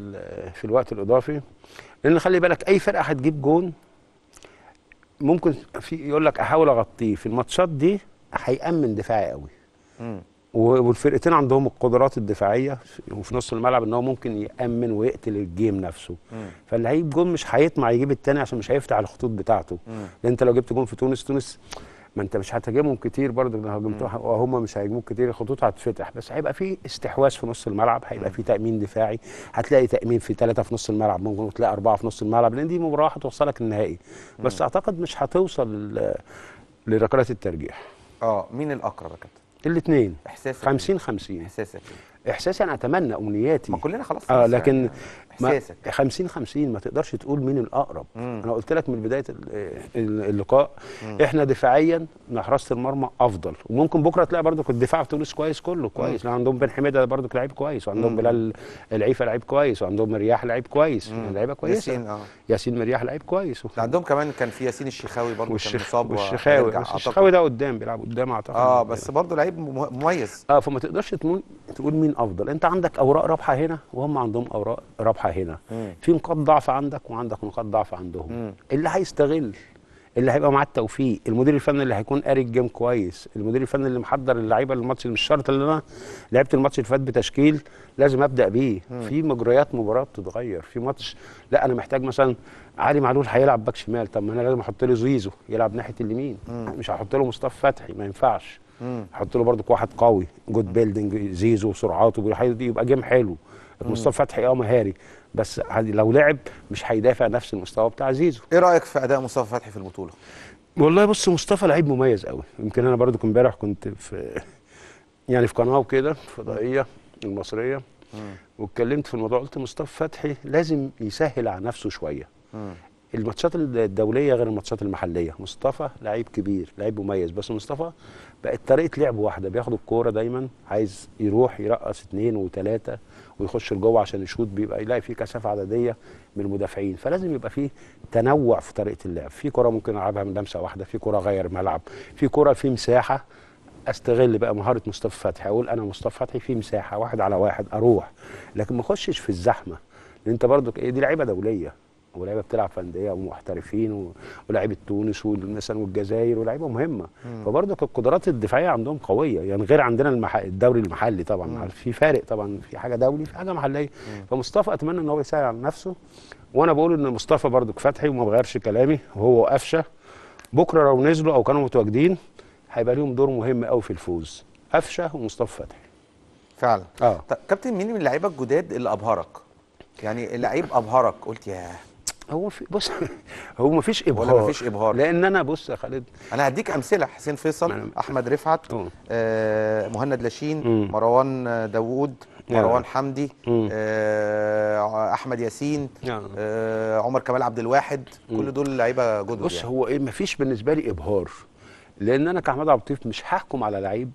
في الوقت الاضافي لان خلي بالك اي فرقه هتجيب جون ممكن في يقول لك احاول اغطيه في الماتشات دي هيامن دفاعي قوي والفرقتين عندهم القدرات الدفاعيه وفي نص الملعب ان هو ممكن يامن ويقتل الجيم نفسه فاللعيب جون مش هيطمع يجيب الثاني عشان مش هيفتح الخطوط بتاعته م. لان انت لو جبت جون في تونس تونس ما انت مش هتهاجمهم كتير برضه لو هاجمتهم وهم مش هيهاجموك كتير الخطوط هتتفتح بس هيبقى في استحواذ في نص الملعب هيبقى في تامين دفاعي هتلاقي تامين في ثلاثه في نص الملعب ممكن تلاقي اربعه في نص الملعب لان دي مباراه هتوصلك النهائي بس م. اعتقد مش هتوصل لركلات الترجيح اه مين الاقرب يا كابتن الاثنين احساسك 50 50 احساسك احساسي انا اتمنى امنياتي ما كلنا خلاص اه لكن يعني. احساسك 50 50 ما تقدرش تقول مين الاقرب مم. انا قلت لك من بدايه اللقاء مم. احنا دفاعيا حراسه المرمى افضل وممكن بكره تلاقي برضك الدفاع في تونس كويس كله كويس مم. عندهم بن حميده برضك لعيب كويس وعندهم مم. بلال العيفه لعيب كويس وعندهم مرياح لعيب كويس لعيبه كويسه ياسين اه ياسين مرياح لعيب كويس عندهم كمان كان في ياسين الشيخاوي برضه والشخ... كان مصاب الشيخاوي الشيخاوي ده قدام بيلعب قدام اعتقد اه بس برضه لعيب مميز اه فما تقدرش تقول مين افضل انت عندك اوراق رابحه هنا وهم عندهم اوراق رابحه واضحه هنا مم. في نقاط ضعف عندك وعندك نقاط ضعف عندهم مم. اللي هيستغل اللي هيبقى معاه التوفيق المدير الفني اللي هيكون قاري الجيم كويس المدير الفني اللي محضر اللعيبه للماتش مش شرط ان انا لعبت الماتش اللي فات بتشكيل لازم ابدا بيه مم. في مجريات مباراه بتتغير في ماتش لا انا محتاج مثلا علي معلول هيلعب باك شمال طب ما انا لازم احط له زيزو يلعب ناحيه اليمين مش هحط له مصطفى فتحي ما ينفعش احط له برضك واحد قوي جود بيلدنج زيزو وسرعاته يبقى جيم حلو مصطفى فتحي اه مهاري بس لو لعب مش هيدافع نفس المستوى بتاع زيزو ايه رايك في اداء مصطفى فتحي في البطوله والله بص مصطفى لعيب مميز قوي يمكن انا برضو امبارح كنت في يعني في قناه وكده فضائيه المصريه واتكلمت في الموضوع قلت مصطفى فتحي لازم يسهل على نفسه شويه الماتشات الدوليه غير الماتشات المحليه مصطفى لعيب كبير لعيب مميز بس مصطفى بقت طريقه لعبه واحده بياخد الكوره دايما عايز يروح يرقص اثنين وثلاثه ويخش لجوه عشان يشوط بيبقى يلاقي فيه كثافه عدديه من المدافعين فلازم يبقى فيه تنوع في طريقه اللعب في كره ممكن العبها من لمسه واحده في كره غير ملعب في كره في مساحه استغل بقى مهاره مصطفى فتحي اقول انا مصطفى فتحي في مساحه واحد على واحد اروح لكن ما اخشش في الزحمه لان انت برضك ايه دي لعيبه دوليه ولاعيبه بتلعب في انديه ومحترفين ولاعيبه تونس مثلا والجزائر ولاعيبه مهمه فبرضك القدرات الدفاعيه عندهم قويه يعني غير عندنا المح... الدوري المحلي طبعا في فارق طبعا في حاجه دولي في حاجه محليه مم. فمصطفى اتمنى ان هو يساعد على نفسه وانا بقول ان مصطفى برضك فتحي وما بغيرش كلامي وهو قفشه بكره لو نزلوا او كانوا متواجدين هيبقى لهم دور مهم قوي في الفوز قفشه ومصطفى فتحي فعلا اه كابتن مين من اللعيبه الجداد اللي ابهرك يعني لعيب ابهرك قلت ياه هو في بص هو مفيش ابهار ولا مفيش ابهار لان انا بص يا خالد انا هديك امثله حسين فيصل احمد رفعت آه مهند لاشين مروان داوود مروان حمدي آه احمد ياسين آه عمر كمال عبد الواحد كل دول لعيبه جدد بص يعني. هو ايه مفيش بالنسبه لي ابهار لان انا كاحمد عبد اللطيف مش هحكم على لعيب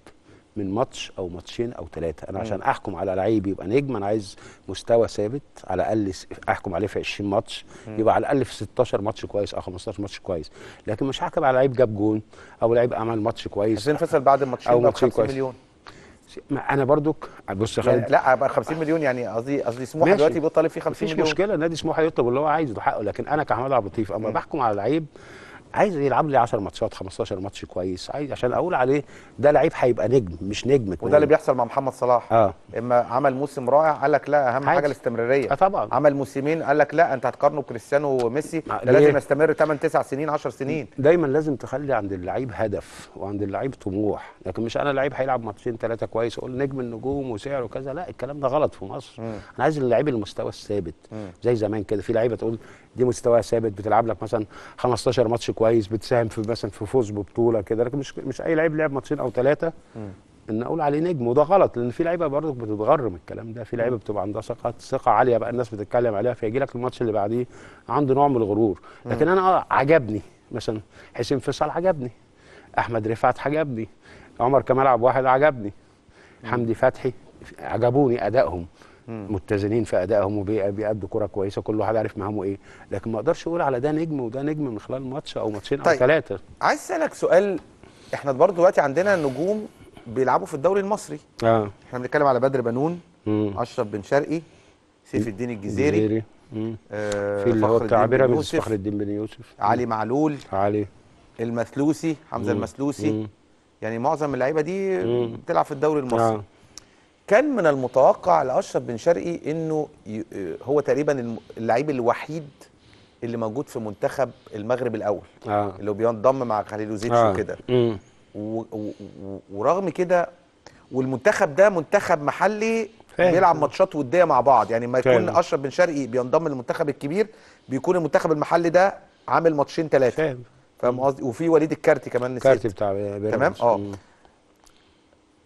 من ماتش او ماتشين او ثلاثه انا عشان احكم على لعيب يبقى نجم انا عايز مستوى ثابت على الاقل احكم عليه في 20 ماتش يبقى على الاقل في 16 ماتش كويس او 15 ماتش كويس لكن مش هحكم على لعيب جاب جون او لعيب عمل ماتش كويس حسين فصل بعد الماتشين او ماتشين كويس مليون ما انا برضك بص يا يعني خالد لا بقى 50 مليون يعني قصدي قصدي سموحه دلوقتي بيطالب فيه 50 مليون مش مشكله نادي سموحه يطلب اللي هو عايزه ده حقه لكن انا كحمد عبد اللطيف اما بحكم على لعيب عايز يلعب لي 10 ماتشات 15 ماتش كويس عايز عشان اقول عليه ده لعيب هيبقى نجم مش نجم كمان وده اللي بيحصل مع محمد صلاح آه. اما عمل موسم رائع قال لك لا اهم حاجه الاستمراريه آه طبعا عمل موسمين قال لك لا انت هتقارنه بكريستيانو وميسي آه، ده لازم يستمر 8 9 سنين 10 سنين دايما لازم تخلي عند اللعيب هدف وعند اللعيب طموح لكن مش انا لعيب هيلعب ماتشين ثلاثه كويس اقول نجم النجوم وسعره كذا لا الكلام ده غلط في مصر م. انا عايز اللعيب المستوى الثابت زي زمان كده في لعيبه تقول دي مستواها ثابت بتلعب لك مثلا 15 ماتش كويس بتساهم في مثلا في فوز ببطوله كده لكن مش مش اي لعيب لعب ماتشين او ثلاثه ان اقول عليه نجم وده غلط لان في لعيبه برضك بتتغر من الكلام ده في لعيبه بتبقى عندها ثقه ثقه عاليه بقى الناس بتتكلم عليها فيجي لك الماتش اللي بعديه عنده نوع من الغرور لكن انا آه، عجبني مثلا حسين فيصل عجبني احمد رفعت عجبني عمر كمال عبد الواحد عجبني حمدي فتحي عجبوني ادائهم متزنين في ادائهم وبيأدوا كره كويسه كل واحد عارف مهامه ايه لكن ما اقدرش اقول على ده نجم وده نجم من خلال ماتش او ماتشين طيب. او ثلاثه عايز اسالك سؤال احنا برضه دلوقتي عندنا نجوم بيلعبوا في الدوري المصري اه احنا بنتكلم على بدر بنون مم. اشرف بن شرقي سيف الدين الجزيري جزيري. آه في اللي هو بتاع فخر الدين بن يوسف علي معلول علي المثلوسي حمزه مم. المثلوسي مم. يعني معظم اللعيبه دي بتلعب في الدوري المصري آه. كان من المتوقع لاشرف بن شرقي انه آه، هو تقريبا اللعيب الوحيد اللي موجود في منتخب المغرب الاول آه. اللي بينضم مع خليلوزيتش آه. وكده ورغم كده والمنتخب ده منتخب محلي بيلعب ماتشات وديه مع بعض يعني ما يكون اشرف بن شرقي بينضم للمنتخب الكبير بيكون المنتخب المحلي ده عامل ماتشين ثلاثه فاهم قصدي وفي وليد الكارتي كمان نسيت الكارتي بتاع تمام اه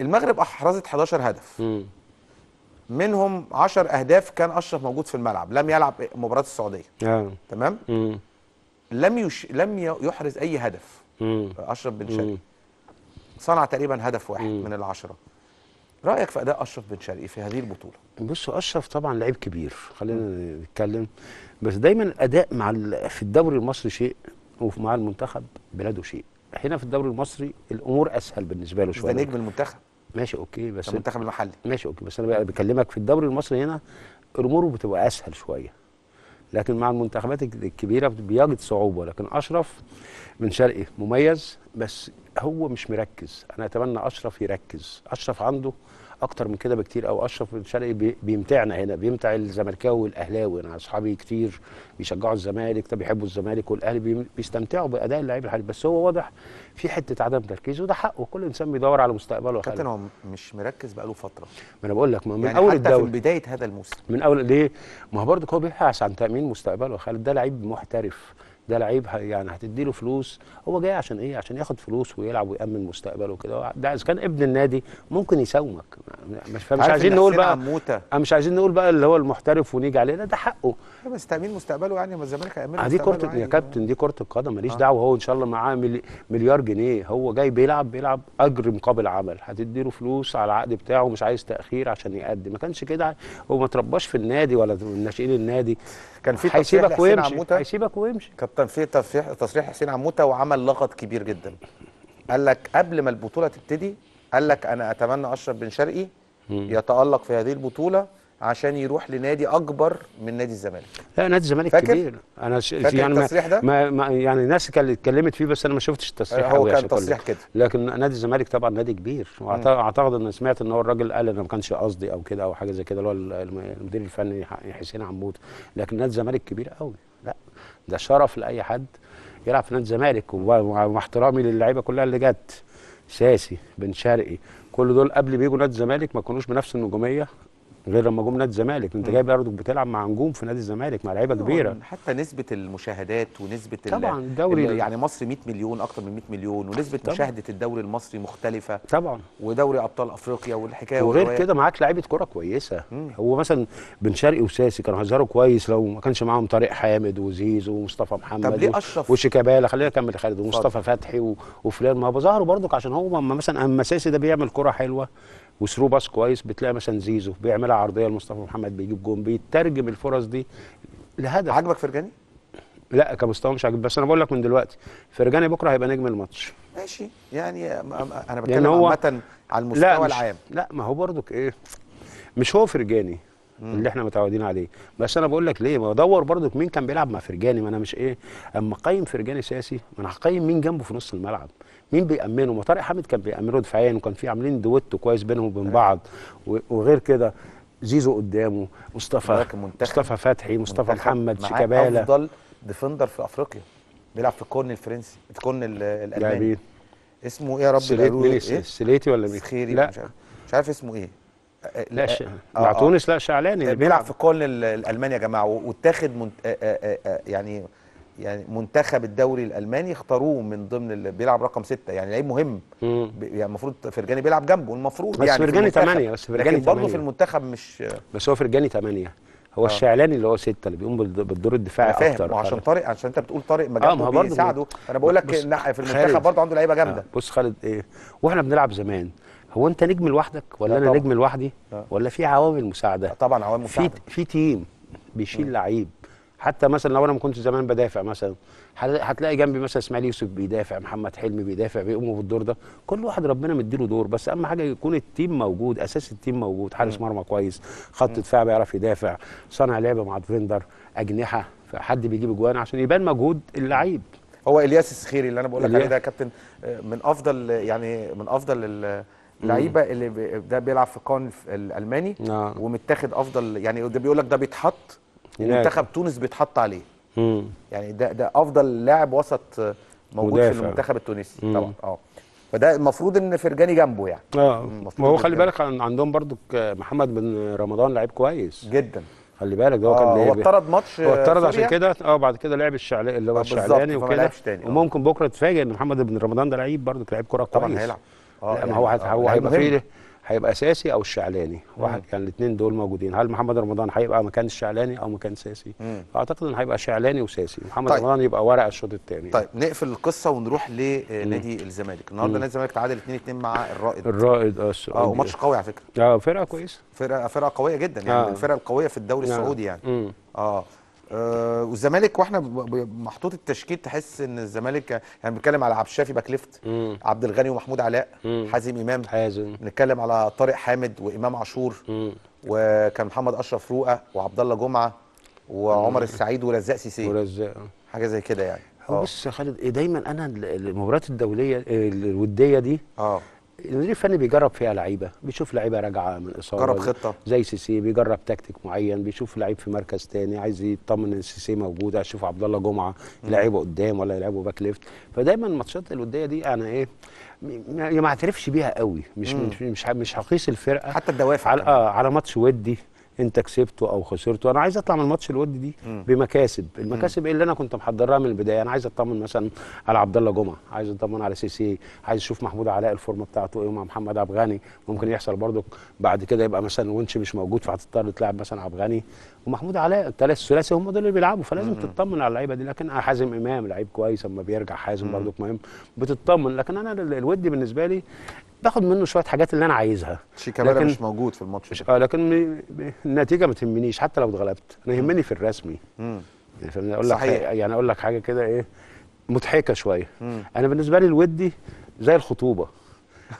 المغرب احرزت 11 هدف م. منهم 10 اهداف كان اشرف موجود في الملعب لم يلعب مباراه السعوديه آه. تمام م. لم يش... لم يحرز اي هدف م. اشرف بن شرقي صنع تقريبا هدف واحد م. من العشره رايك في اداء اشرف بن شرقي في هذه البطوله بص اشرف طبعا لعيب كبير خلينا نتكلم بس دايما الاداء مع ال... في الدوري المصري شيء ومع المنتخب بلاده شيء هنا في الدوري المصري الامور اسهل بالنسبه له شويه ده نجم المنتخب ماشي اوكي بس المنتخب المحلي ماشي اوكي بس انا بكلمك في الدوري المصري هنا اموره بتبقى اسهل شويه لكن مع المنتخبات الكبيره بيجد صعوبه لكن اشرف بن شرقي مميز بس هو مش مركز انا اتمنى اشرف يركز اشرف عنده اكتر من كده بكتير او اشرف بن شرقي بيمتعنا هنا بيمتع الزملكاوي والاهلاوي انا اصحابي كتير بيشجعوا الزمالك طب بيحبوا الزمالك والاهلي بيستمتعوا باداء اللعيب الحالي بس هو واضح في حته عدم تركيز وده حقه كل انسان بيدور على مستقبله كابتن هو مش مركز بقاله فتره ما انا بقول لك من يعني اول الدوري حتى في بدايه هذا الموسم من اول ليه ما هو برضه هو بيبحث عن تامين مستقبله خالد ده لعيب محترف ده لعيب يعني هتدي له فلوس هو جاي عشان ايه عشان ياخد فلوس ويلعب ويامن مستقبله وكده ده اذا كان ابن النادي ممكن يساومك مش فمش عايزين نقول بقى آه، مش عايزين نقول بقى اللي هو المحترف ونيجي عليه ده حقه بس تامين مستقبله يعني ما الزمالك هيامن آه، دي كره يعني. يا كابتن دي كره القدم ماليش آه. دعوه هو ان شاء الله معاه مليار جنيه هو جاي بيلعب بيلعب اجر مقابل عمل هتديله فلوس على العقد بتاعه مش عايز تاخير عشان يقدم ما كانش كده هو ما اترباش في النادي ولا الناشئين النادي كان في تصريح حسين ويمشي هيسيبك ويمشي كابتن في تصريح حسين عموته وعمل لغط كبير جدا قال لك قبل ما البطوله تبتدي قال لك انا اتمنى اشرف بن شرقي يتالق في هذه البطوله عشان يروح لنادي اكبر من نادي الزمالك لا نادي الزمالك كبير انا ش... فاكر يعني التصريح ده ما... ما يعني الناس كانت اتكلمت فيه بس انا ما شفتش التصريح هو كان تصريح كده لكن نادي الزمالك طبعا نادي كبير واعتقد ان سمعت ان هو الراجل قال انا ما كانش قصدي او كده او حاجه زي كده اللي هو المدير الفني حسين عمود لكن نادي الزمالك كبير قوي لا ده شرف لاي حد يلعب في نادي الزمالك واحترامي للعيبه كلها اللي جت ساسي بن شرقي كل دول قبل بيجوا نادي الزمالك ما كانوش بنفس النجوميه غير لما جم نادي الزمالك انت جاي برضك بتلعب مع نجوم في نادي الزمالك مع لعيبه كبيره حتى نسبه المشاهدات ونسبه طبعا الدوري يعني مصر 100 مليون اكتر من 100 مليون ونسبه طبعا. مشاهده الدوري المصري مختلفه طبعا ودوري ابطال افريقيا والحكايه وغير كده معاك لعيبه كوره كويسه مم. هو مثلا بن شرقي وساسي كانوا هيظهروا كويس لو ما كانش معاهم طارق حامد وزيزو ومصطفى محمد طب ليه اشرف وشيكابالا خلينا نكمل خالد ومصطفى فتحي و... وفلان ما ظهروا برضك عشان هو مثلا اما ساسي ده بيعمل كوره حلوه وثرو باس كويس بتلاقي مثلا زيزو بيعملها عرضيه لمصطفى محمد بيجيب جون بيترجم الفرص دي لهدف عجبك فرجاني؟ لا كمستوى مش عجب بس انا بقول لك من دلوقتي فرجاني بكره هيبقى نجم الماتش ماشي يعني انا بتكلم يعني هو... عامه على المستوى لا مش... العام لا ما هو برضك ايه مش هو فرجاني اللي احنا متعودين عليه بس انا بقول لك ليه ما بدور برضك مين كان بيلعب مع فرجاني ما انا مش ايه اما اقيم فرجاني ساسي ما انا هقيم مين جنبه في نص الملعب مين بيأمنه ما طارق حامد كان بيأمنه دفاعيا وكان في عاملين دويتو كويس بينهم وبين نعم. بعض وغير كده زيزو قدامه مصطفى مصطفى فتحي مصطفى محمد شيكابالا افضل ديفندر في افريقيا بيلعب في الكورن الفرنسي الكورن الالماني اسمه ايه يا رب سليت إيه؟ سليتي ولا مين؟ سخيري لا مش عارف, اسمه ايه أه، أه، لا أه، ش... آه مع تونس لا شعلاني بيلعب في الكورن الالماني يا جماعه واتاخد منت... آه آه يعني يعني منتخب الدوري الالماني اختاروه من ضمن اللي بيلعب رقم ستة يعني لعيب مهم يعني المفروض فرجاني بيلعب جنبه المفروض بس يعني فرجاني 8 بس فرجاني 8 برضه في المنتخب مش بس هو فرجاني 8 هو آه. الشعلاني اللي هو ستة اللي بيقوم بالدور الدفاعي اكتر فاهم عشان طارق عشان انت بتقول طارق آه، ما جابش آه بيساعده انا بقول لك لا في المنتخب برضه عنده لعيبه آه، جامده آه بص خالد ايه واحنا بنلعب زمان هو انت نجم لوحدك ولا انا نجم لوحدي آه. ولا في عوامل مساعده طبعا عوامل مساعده في في تيم بيشيل لعيب حتى مثلا لو انا ما كنتش زمان بدافع مثلا هتلاقي جنبي مثلا اسماعيل يوسف بيدافع محمد حلمي بيدافع بيقوموا بالدور ده كل واحد ربنا مديله دور بس اهم حاجه يكون التيم موجود اساس التيم موجود حارس مرمى كويس خط دفاع بيعرف يدافع صانع لعبه مع ديفندر اجنحه حد بيجيب اجوان عشان يبان مجهود اللعيب هو الياس السخيري اللي انا بقول لك عليه ده يا كابتن من افضل يعني من افضل اللعيبه اللي ده بيلعب في القوانين الالماني نعم. ومتاخد افضل يعني ده بيقول لك ده بيتحط منتخب تونس بيتحط عليه مم. يعني ده ده افضل لاعب وسط موجود مدافع. في المنتخب التونسي طبعا اه فده المفروض ان فرجاني جنبه يعني اه ما هو خلي بالك عندهم برضو محمد بن رمضان لعيب كويس جدا خلي بالك ده هو كان آه، هو اطرد ماتش هو اطرد عشان كده اه بعد كده لعب الشعلاني اللي هو آه، الشعلاني وكده آه. وممكن بكره تفاجئ ان محمد بن رمضان ده لعيب برضو لعيب كوره كويس طبعا هيلعب اه ما هو هو هيبقى فيه هيبقى ساسي او الشعلاني واحد يعني الاثنين دول موجودين هل محمد رمضان هيبقى مكان الشعلاني او مكان ساسي اعتقد ان هيبقى شعلاني وساسي محمد طيب. رمضان يبقى ورق الشوط الثاني طيب نقفل القصه ونروح لنادي آه، الزمالك النهارده نادي الزمالك تعادل 2 2 مع الرائد الرائد اه اه وماتش قوي على فكره اه فرقه كويسه فرقه فرقه قويه جدا يعني آه. من الفرق القويه في الدوري آه. السعودي يعني مم. اه آه والزمالك واحنا محطوط التشكيل تحس ان الزمالك يعني بنتكلم على عبد الشافي باك ليفت عبد الغني ومحمود علاء حازم امام حازم بنتكلم على طارق حامد وامام عاشور وكان محمد اشرف روقه وعبد الله جمعه وعمر مم. السعيد ورزاق سيسي ورزاق حاجه زي كده يعني آه. بص يا خالد إيه دايما انا المباريات الدوليه الوديه دي اه المدير الفني بيجرب فيها لعيبه بيشوف لعيبه راجعه من اصابه جرب خطه زي سيسي بيجرب تكتيك معين بيشوف لعيب في مركز تاني عايز يطمن ان سيسي موجود عايز يشوف عبد الله جمعه يلعبه قدام ولا يلعبه باك ليفت فدايما الماتشات الوديه دي انا ايه يعني ما اعترفش بيها قوي مش مم. مش مش هقيس الفرقه حتى الدوافع على اه على ماتش ودي انت كسبته او خسرته انا عايز اطلع من الماتش الود دي بمكاسب المكاسب ايه اللي انا كنت محضرها من البدايه انا عايز اطمن مثلا على عبد الله جمعه عايز اطمن على سيسي عايز اشوف محمود علاء الفورمه بتاعته ايه ومع محمد عبد ممكن يحصل برضك بعد كده يبقى مثلا ونش مش موجود فهتضطر تلعب مثلا عبد الغني ومحمود علاء الثلاثي هم دول اللي بيلعبوا فلازم تطمن على اللعيبه دي لكن آه، حازم امام لعيب كويس اما بيرجع حازم برضو مهم بتطمن لكن انا الودي بالنسبه لي باخد منه شويه حاجات اللي انا عايزها شيكابالا مش موجود في الماتش اه لكن النتيجه ما تهمنيش حتى لو اتغلبت انا يهمني في الرسمي يعني اقول لك يعني اقول لك حاجه كده ايه مضحكه شويه انا بالنسبه لي الودي زي الخطوبه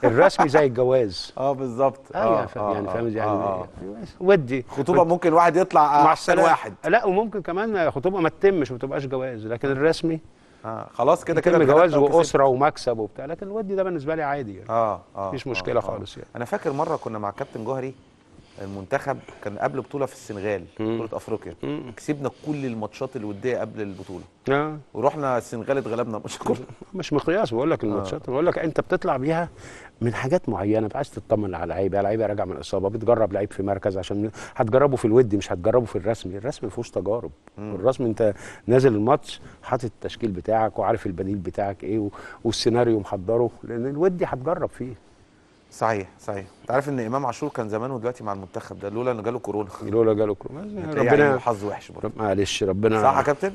الرسمي زي الجواز اه بالظبط اه, يعني آه, آه يعني فاهم آه، يعني آه, آه. ودي خطوبه ود... ممكن واحد يطلع آه، مع السنه واحد لا وممكن كمان خطوبه ما تتمش ما تبقاش جواز لكن الرسمي آه خلاص كده كده جواز واسره ومكسب وبتاع لكن الودي ده بالنسبه لي عادي يعني اه اه مفيش مشكله آه خالص يعني انا فاكر مره كنا مع كابتن جوهري المنتخب كان قبل بطوله في السنغال بطوله افريقيا كسبنا كل الماتشات الوديه قبل البطوله اه ورحنا السنغال اتغلبنا مش كله مش مقياس بقول لك الماتشات آه. بقول لك انت بتطلع بيها من حاجات معينه عايز تطمن على لعيبه لعيبه راجع من اصابه بتجرب لعيب في مركز عشان هتجربه في الودي مش هتجربه في الرسمي الرسمي ما فيهوش تجارب مم. الرسمي انت نازل الماتش حاطط التشكيل بتاعك وعارف البديل بتاعك ايه والسيناريو محضره لان الودي هتجرب فيه صحيح صحيح انت عارف ان امام عاشور كان زمان ودلوقتي مع المنتخب ده لولا انه جاله كورونا لولا جاله كورونا يعني ربنا يعني حظ وحش برضه معلش ربنا صح يا كابتن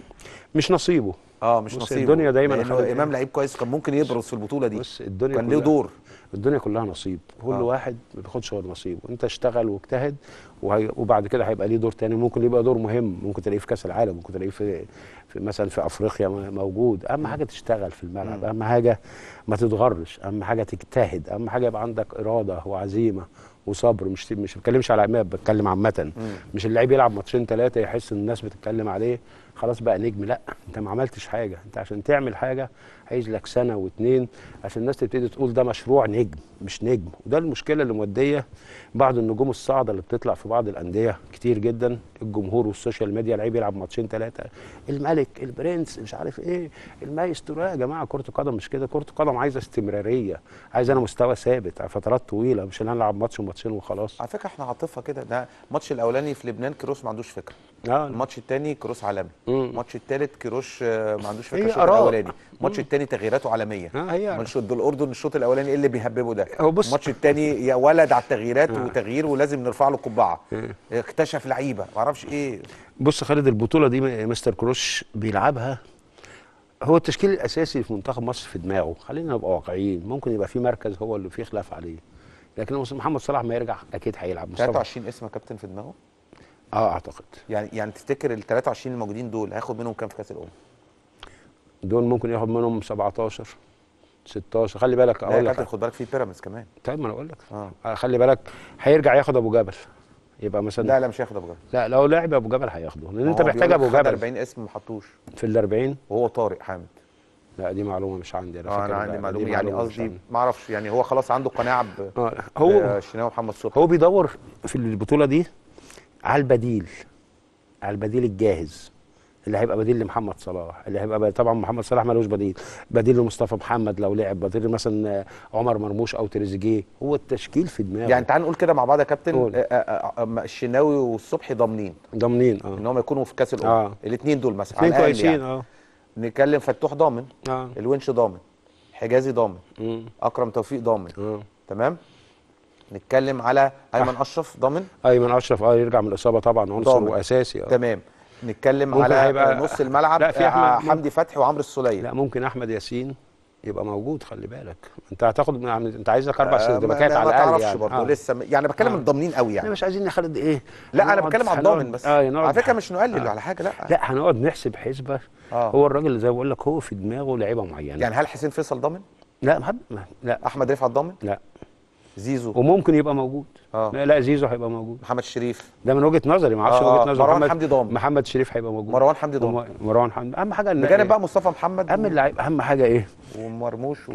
مش نصيبه اه مش نصيبه الدنيا دايما امام لعيب كويس كان ممكن يبرز في البطوله دي بس الدنيا كان له دور الدنيا كلها نصيب كل آه. واحد ما بياخدش هو نصيبه انت اشتغل واجتهد وبعد كده هيبقى ليه دور تاني ممكن يبقى دور مهم ممكن تلاقيه في كاس العالم ممكن تلاقيه في في مثلا في افريقيا موجود اهم حاجه تشتغل في الملعب اهم حاجه ما تتغرش اهم حاجه تجتهد اهم حاجه يبقى عندك اراده وعزيمه وصبر مش مش بتكلمش على عماد بتكلم عامه مش اللعيب يلعب ماتشين ثلاثه يحس ان الناس بتتكلم عليه خلاص بقى نجم لا انت ما عملتش حاجه انت عشان تعمل حاجه عايز لك سنه واتنين عشان الناس تبتدي تقول ده مشروع نجم مش نجم وده المشكله اللي موديه بعض النجوم الصاعده اللي بتطلع في بعض الانديه كتير جدا الجمهور والسوشيال ميديا لعيب يلعب ماتشين ثلاثه الملك البرنس مش عارف ايه المايسترو يا جماعه كره قدم مش كده كره قدم عايزه استمراريه عايز انا مستوى ثابت على فترات طويله مش ان انا العب ماتش وماتشين وخلاص على فكره احنا عاطفه كده ده الماتش الاولاني في لبنان كروس ما عندوش فكره آه. الماتش الثاني كروس عالمي الماتش الثالث كروش آه، ما عندوش فكره الاولاني الماتش الثاني تغييراته عالميه آه هي ماتش ضد الاردن الشوط الاولاني ايه اللي بيهببه ده الماتش الثاني يا ولد على التغييرات آه. وتغيير ولازم نرفع له قبعه آه. اكتشف لعيبه ما اعرفش ايه بص خالد البطوله دي مستر كروش بيلعبها هو التشكيل الاساسي في منتخب مصر في دماغه خلينا نبقى واقعيين ممكن يبقى في مركز هو اللي فيه خلاف عليه لكن محمد صلاح ما يرجع اكيد هيلعب 23 اسم كابتن في دماغه اه اعتقد يعني يعني تفتكر ال 23 الموجودين دول هياخد منهم كام في كاس الامم دول ممكن ياخد منهم 17 16 خلي بالك اقول لك خد بالك في بيراميدز كمان طيب ما انا اقول لك آه. خلي بالك هيرجع ياخد ابو جبل يبقى مثلا لا لا مش هياخد ابو جبل لا لو لعب ابو جبل هياخده لان انت محتاج ابو جبل 40 اسم ما حطوش في ال 40 وهو طارق حامد لا دي معلومه مش عندي انا آه، فاكر انا عندي معلومه يعني قصدي ما اعرفش يعني هو خلاص عنده قناعه ب آه هو الشناوي محمد صبحي هو بيدور في البطوله دي على البديل على البديل الجاهز اللي هيبقى بديل لمحمد صلاح اللي هيبقى طبعا محمد صلاح ملوش بديل بديل لمصطفى محمد لو لعب بديل مثلا عمر مرموش او تريزيجيه هو التشكيل في دماغه يعني تعال نقول كده مع بعض يا كابتن آه، آه، آه، الشناوي والصبحي ضامنين ضامنين اه ان هم يكونوا في كاس الامم آه. الاثنين دول مثلا الاثنين كويسين يعني. اه نتكلم فتوح ضامن آه. الونش ضامن حجازي ضامن مم. اكرم توفيق ضامن آه. تمام نتكلم على ايمن اشرف ضامن ايمن اشرف اه يرجع من الاصابه طبعا عنصر واساسي آه. تمام نتكلم على هيبقى نص الملعب لا في أحمد آه، حمدي فتحي وعمرو السوليه لا ممكن احمد ياسين يبقى موجود خلي بالك انت هتاخد من يعني انت عايزك اربع دي آه، سندباكات على الاقل ما تعرفش يعني. برضه آه. لسه يعني بتكلم آه. الضامنين قوي يعني مش عايزين نخلد ايه لا انا بتكلم على الضامن بس آه على فكره مش نقلل آه. على حاجه لا لا هنقعد نحسب حسبه آه. هو الراجل زي ما بقول لك هو في دماغه لعيبه معينه يعني هل حسين فيصل ضامن؟ لا محب... لا احمد رفعت ضامن؟ لا زيزو وممكن يبقى موجود آه. لا, زيزو هيبقى موجود محمد شريف ده من وجهه نظري ما اعرفش آه. وجهه نظري مروان حمدي ضامن محمد شريف هيبقى موجود مروان حمدي ضامن مروان حمدي اهم حاجه ان بجانب بقى مصطفى محمد اهم اللعيب اهم حاجه ايه ومرموش و...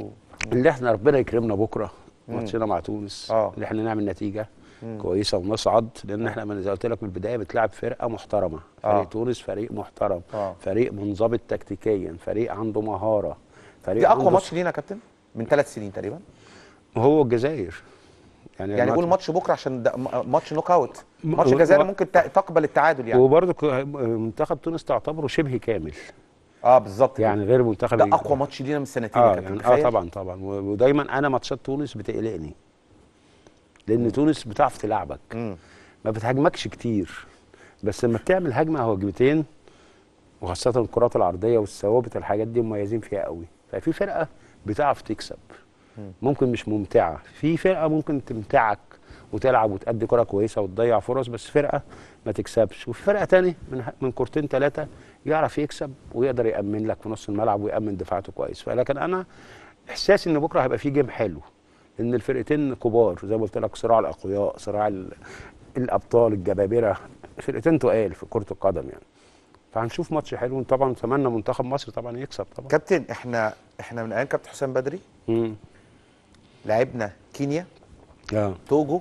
اللي احنا ربنا يكرمنا بكره ماتشنا مع تونس آه. اللي احنا نعمل نتيجه مم. كويسه ونصعد لان احنا زي ما قلت لك من البدايه بتلعب فرقه محترمه فريق آه. تونس فريق محترم آه. فريق منضبط تكتيكيا فريق عنده مهاره فريق دي اقوى ماتش لينا يا كابتن من ثلاث سنين تقريبا هو الجزائر يعني يعني قول ماتش بكره عشان ماتش نوك اوت ماتش الجزائر ممكن تقبل التعادل يعني وبرضك منتخب تونس تعتبره شبه كامل اه بالظبط يعني غير منتخب ده اقوى ماتش لينا من سنتين اه, يعني اه طبعا طبعا ودايما انا ماتشات تونس بتقلقني لان م. تونس بتعرف تلعبك م. ما بتهاجمكش كتير بس لما بتعمل هجمه او هجمتين وخاصه الكرات العرضيه والثوابت الحاجات دي مميزين فيها قوي ففي فرقه بتعرف تكسب ممكن مش ممتعه في فرقه ممكن تمتعك وتلعب وتأدي كره كويسه وتضيع فرص بس فرقه ما تكسبش وفي فرقه تاني من من كورتين ثلاثه يعرف يكسب ويقدر يامن لك في نص الملعب ويامن دفاعته كويس ولكن انا احساسي ان بكره هيبقى في جيم حلو ان الفرقتين كبار زي ما قلت لك صراع الاقوياء صراع الابطال الجبابره فرقتين تقال في كره القدم يعني فهنشوف ماتش حلو طبعا نتمنى منتخب مصر طبعا يكسب طبعا كابتن احنا احنا من ايام كابتن حسام بدري لعبنا كينيا اه توجو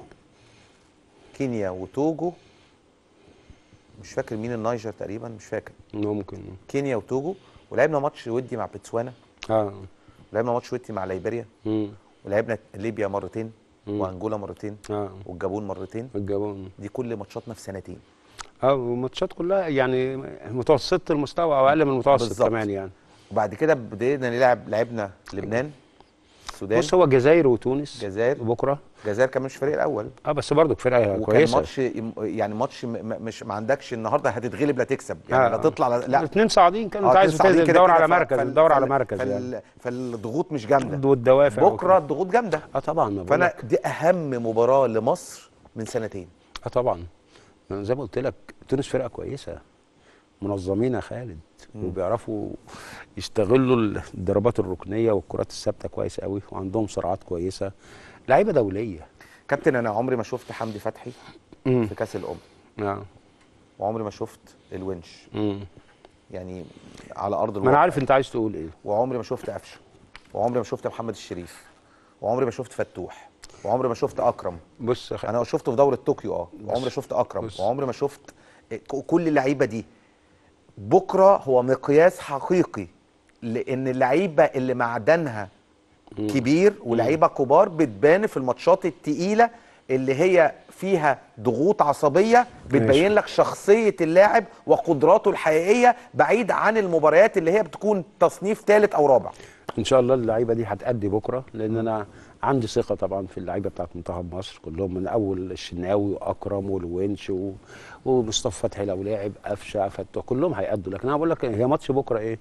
كينيا وتوجو مش فاكر مين النايجر تقريبا مش فاكر ممكن كينيا وتوجو ولعبنا ماتش ودي مع بتسوانا اه ولعبنا ماتش ودي مع ليبيريا مم. ولعبنا ليبيا مرتين مم. وانجولا مرتين آه. والجابون مرتين الجابون دي كل ماتشاتنا في سنتين اه والماتشات كلها يعني متوسط المستوى او اقل من المتوسط كمان يعني وبعد كده بدينا نلعب لعبنا لبنان السودان بص هو الجزائر وتونس الجزائر وبكره الجزائر كمان مش الفريق الاول اه بس برضه فرقه كويسه ماتش يعني ماتش مش ما عندكش النهارده هتتغلب لا تكسب يعني آه لا تطلع لا الاثنين صاعدين كانوا آه عايز تنزل الدور على مركز الدور على مركز فال يعني. فالضغوط مش جامده والدوافع بكره الضغوط جامده اه طبعا فانا دي اهم مباراه لمصر من سنتين اه طبعا زي ما قلت لك تونس فرقه كويسه منظمين يا خالد وبيعرفوا يستغلوا الضربات الركنيه والكرات الثابته كويس قوي وعندهم سرعات كويسه لعيبه دوليه كابتن انا عمري ما شفت حمدي فتحي في كاس الامم نعم وعمري ما شفت الونش مم. يعني على ارض الواقع ما انا عارف انت عايز تقول ايه وعمري ما شفت قفشه وعمري ما شفت محمد الشريف وعمري ما شفت فتوح وعمري ما شفت اكرم بص خ... انا شفته في دوره طوكيو اه وعمري ما شفت اكرم بص. وعمري ما شفت آه، كل اللعيبه دي بكره هو مقياس حقيقي لان اللعيبه اللي معدنها كبير ولعيبه كبار بتبان في الماتشات التقيله اللي هي فيها ضغوط عصبيه بتبين لك شخصيه اللاعب وقدراته الحقيقيه بعيد عن المباريات اللي هي بتكون تصنيف ثالث او رابع ان شاء الله اللعيبه دي هتأدي بكره لان انا عندي ثقه طبعا في اللعيبه بتاعت منتخب مصر كلهم من اول الشناوي واكرم والونش و... ومصطفى فتحي لو لاعب قفشه فتوح كلهم هيأدوا لكن انا بقول لك هي ماتش بكره ايه؟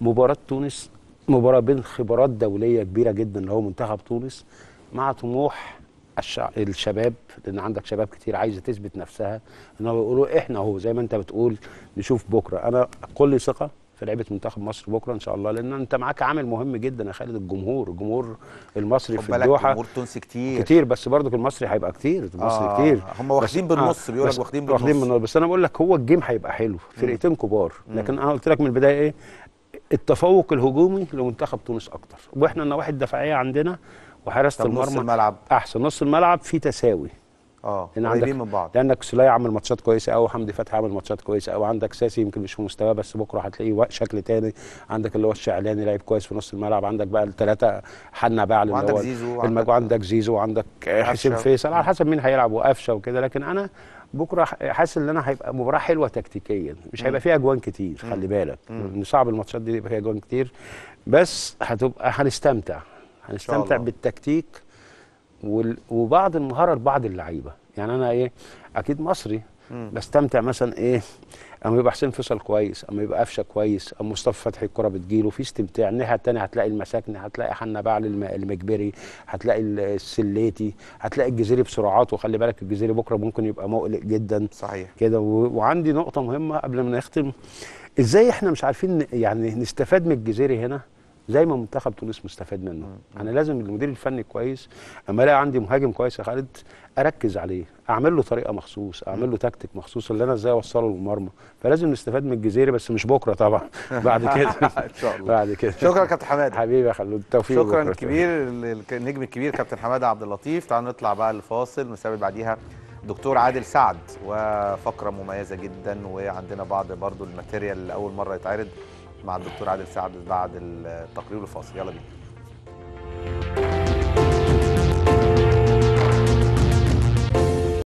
مباراه تونس مباراه بين خبرات دوليه كبيره جدا اللي هو منتخب تونس مع طموح الش... الشباب لان عندك شباب كتير عايزه تثبت نفسها ان هو يقولوا احنا اهو زي ما انت بتقول نشوف بكره انا كل ثقه في لعبة منتخب مصر بكره ان شاء الله لان انت معاك عامل مهم جدا يا خالد الجمهور الجمهور المصري في الدوحه الجمهور التونسي كتير كتير بس برضك المصري هيبقى كتير المصري آه كتير هم واخدين بالنص آه بيقول لك واخدين بالنص واخدين بالنص بس انا بقول لك هو الجيم هيبقى حلو فرقتين كبار لكن انا قلت لك من البدايه ايه التفوق الهجومي لمنتخب تونس اكتر واحنا النواحي الدفاعيه عندنا وحراسه المرمى نص الملعب احسن نص الملعب فيه تساوي اه عندك من بعض لانك سلاي عمل ماتشات كويسه قوي حمدي فتحي عمل ماتشات كويسه قوي عندك ساسي يمكن مش في مستواه بس بكره هتلاقيه شكل تاني عندك اللي هو الشعلاني لعيب كويس في نص الملعب عندك بقى الثلاثه حنا بقى اللي هو زيزو وعندك, وعندك زيزو وعندك حسين فيصل على حسب مين هيلعب وقفشه وكده لكن انا بكره حاسس ان انا هيبقى مباراه حلوه تكتيكيا مش هيبقى فيها اجوان كتير خلي بالك ان صعب الماتشات دي يبقى فيها اجوان كتير بس هتبقى هنستمتع هنستمتع بالتكتيك وبعض المهاره لبعض اللعيبه يعني انا ايه اكيد مصري بستمتع مثلا ايه اما يبقى حسين فيصل كويس اما يبقى قفشه كويس اما مصطفى فتحي الكره بتجيله في استمتاع الناحيه الثانيه هتلاقي المساكن هتلاقي حنا بعل المجبري هتلاقي السليتي هتلاقي الجزيري بسرعاته وخلي بالك الجزيري بكره ممكن يبقى مقلق جدا صحيح كده وعندي نقطه مهمه قبل ما نختم ازاي احنا مش عارفين يعني نستفاد من الجزيري هنا زي ما منتخب تونس مستفاد منه انا لازم المدير الفني كويس اما الاقي عندي مهاجم كويس يا خالد اركز عليه اعمل له طريقه مخصوص اعمل له تكتيك مخصوص اللي انا ازاي اوصله للمرمى فلازم نستفاد من الجزيري بس مش بكره طبعا بعد كده ان شاء الله بعد كده شكرا كابتن حماده حبيبي يا خالد التوفيق شكرا كبير النجم الكبير كابتن حماده عبد اللطيف تعالوا نطلع بقى لفاصل نسابق بعديها دكتور عادل سعد وفقره مميزه جدا وعندنا بعض برضو الماتيريال اول مره يتعرض مع الدكتور عادل سعد بعد التقرير الفاصل يلا بينا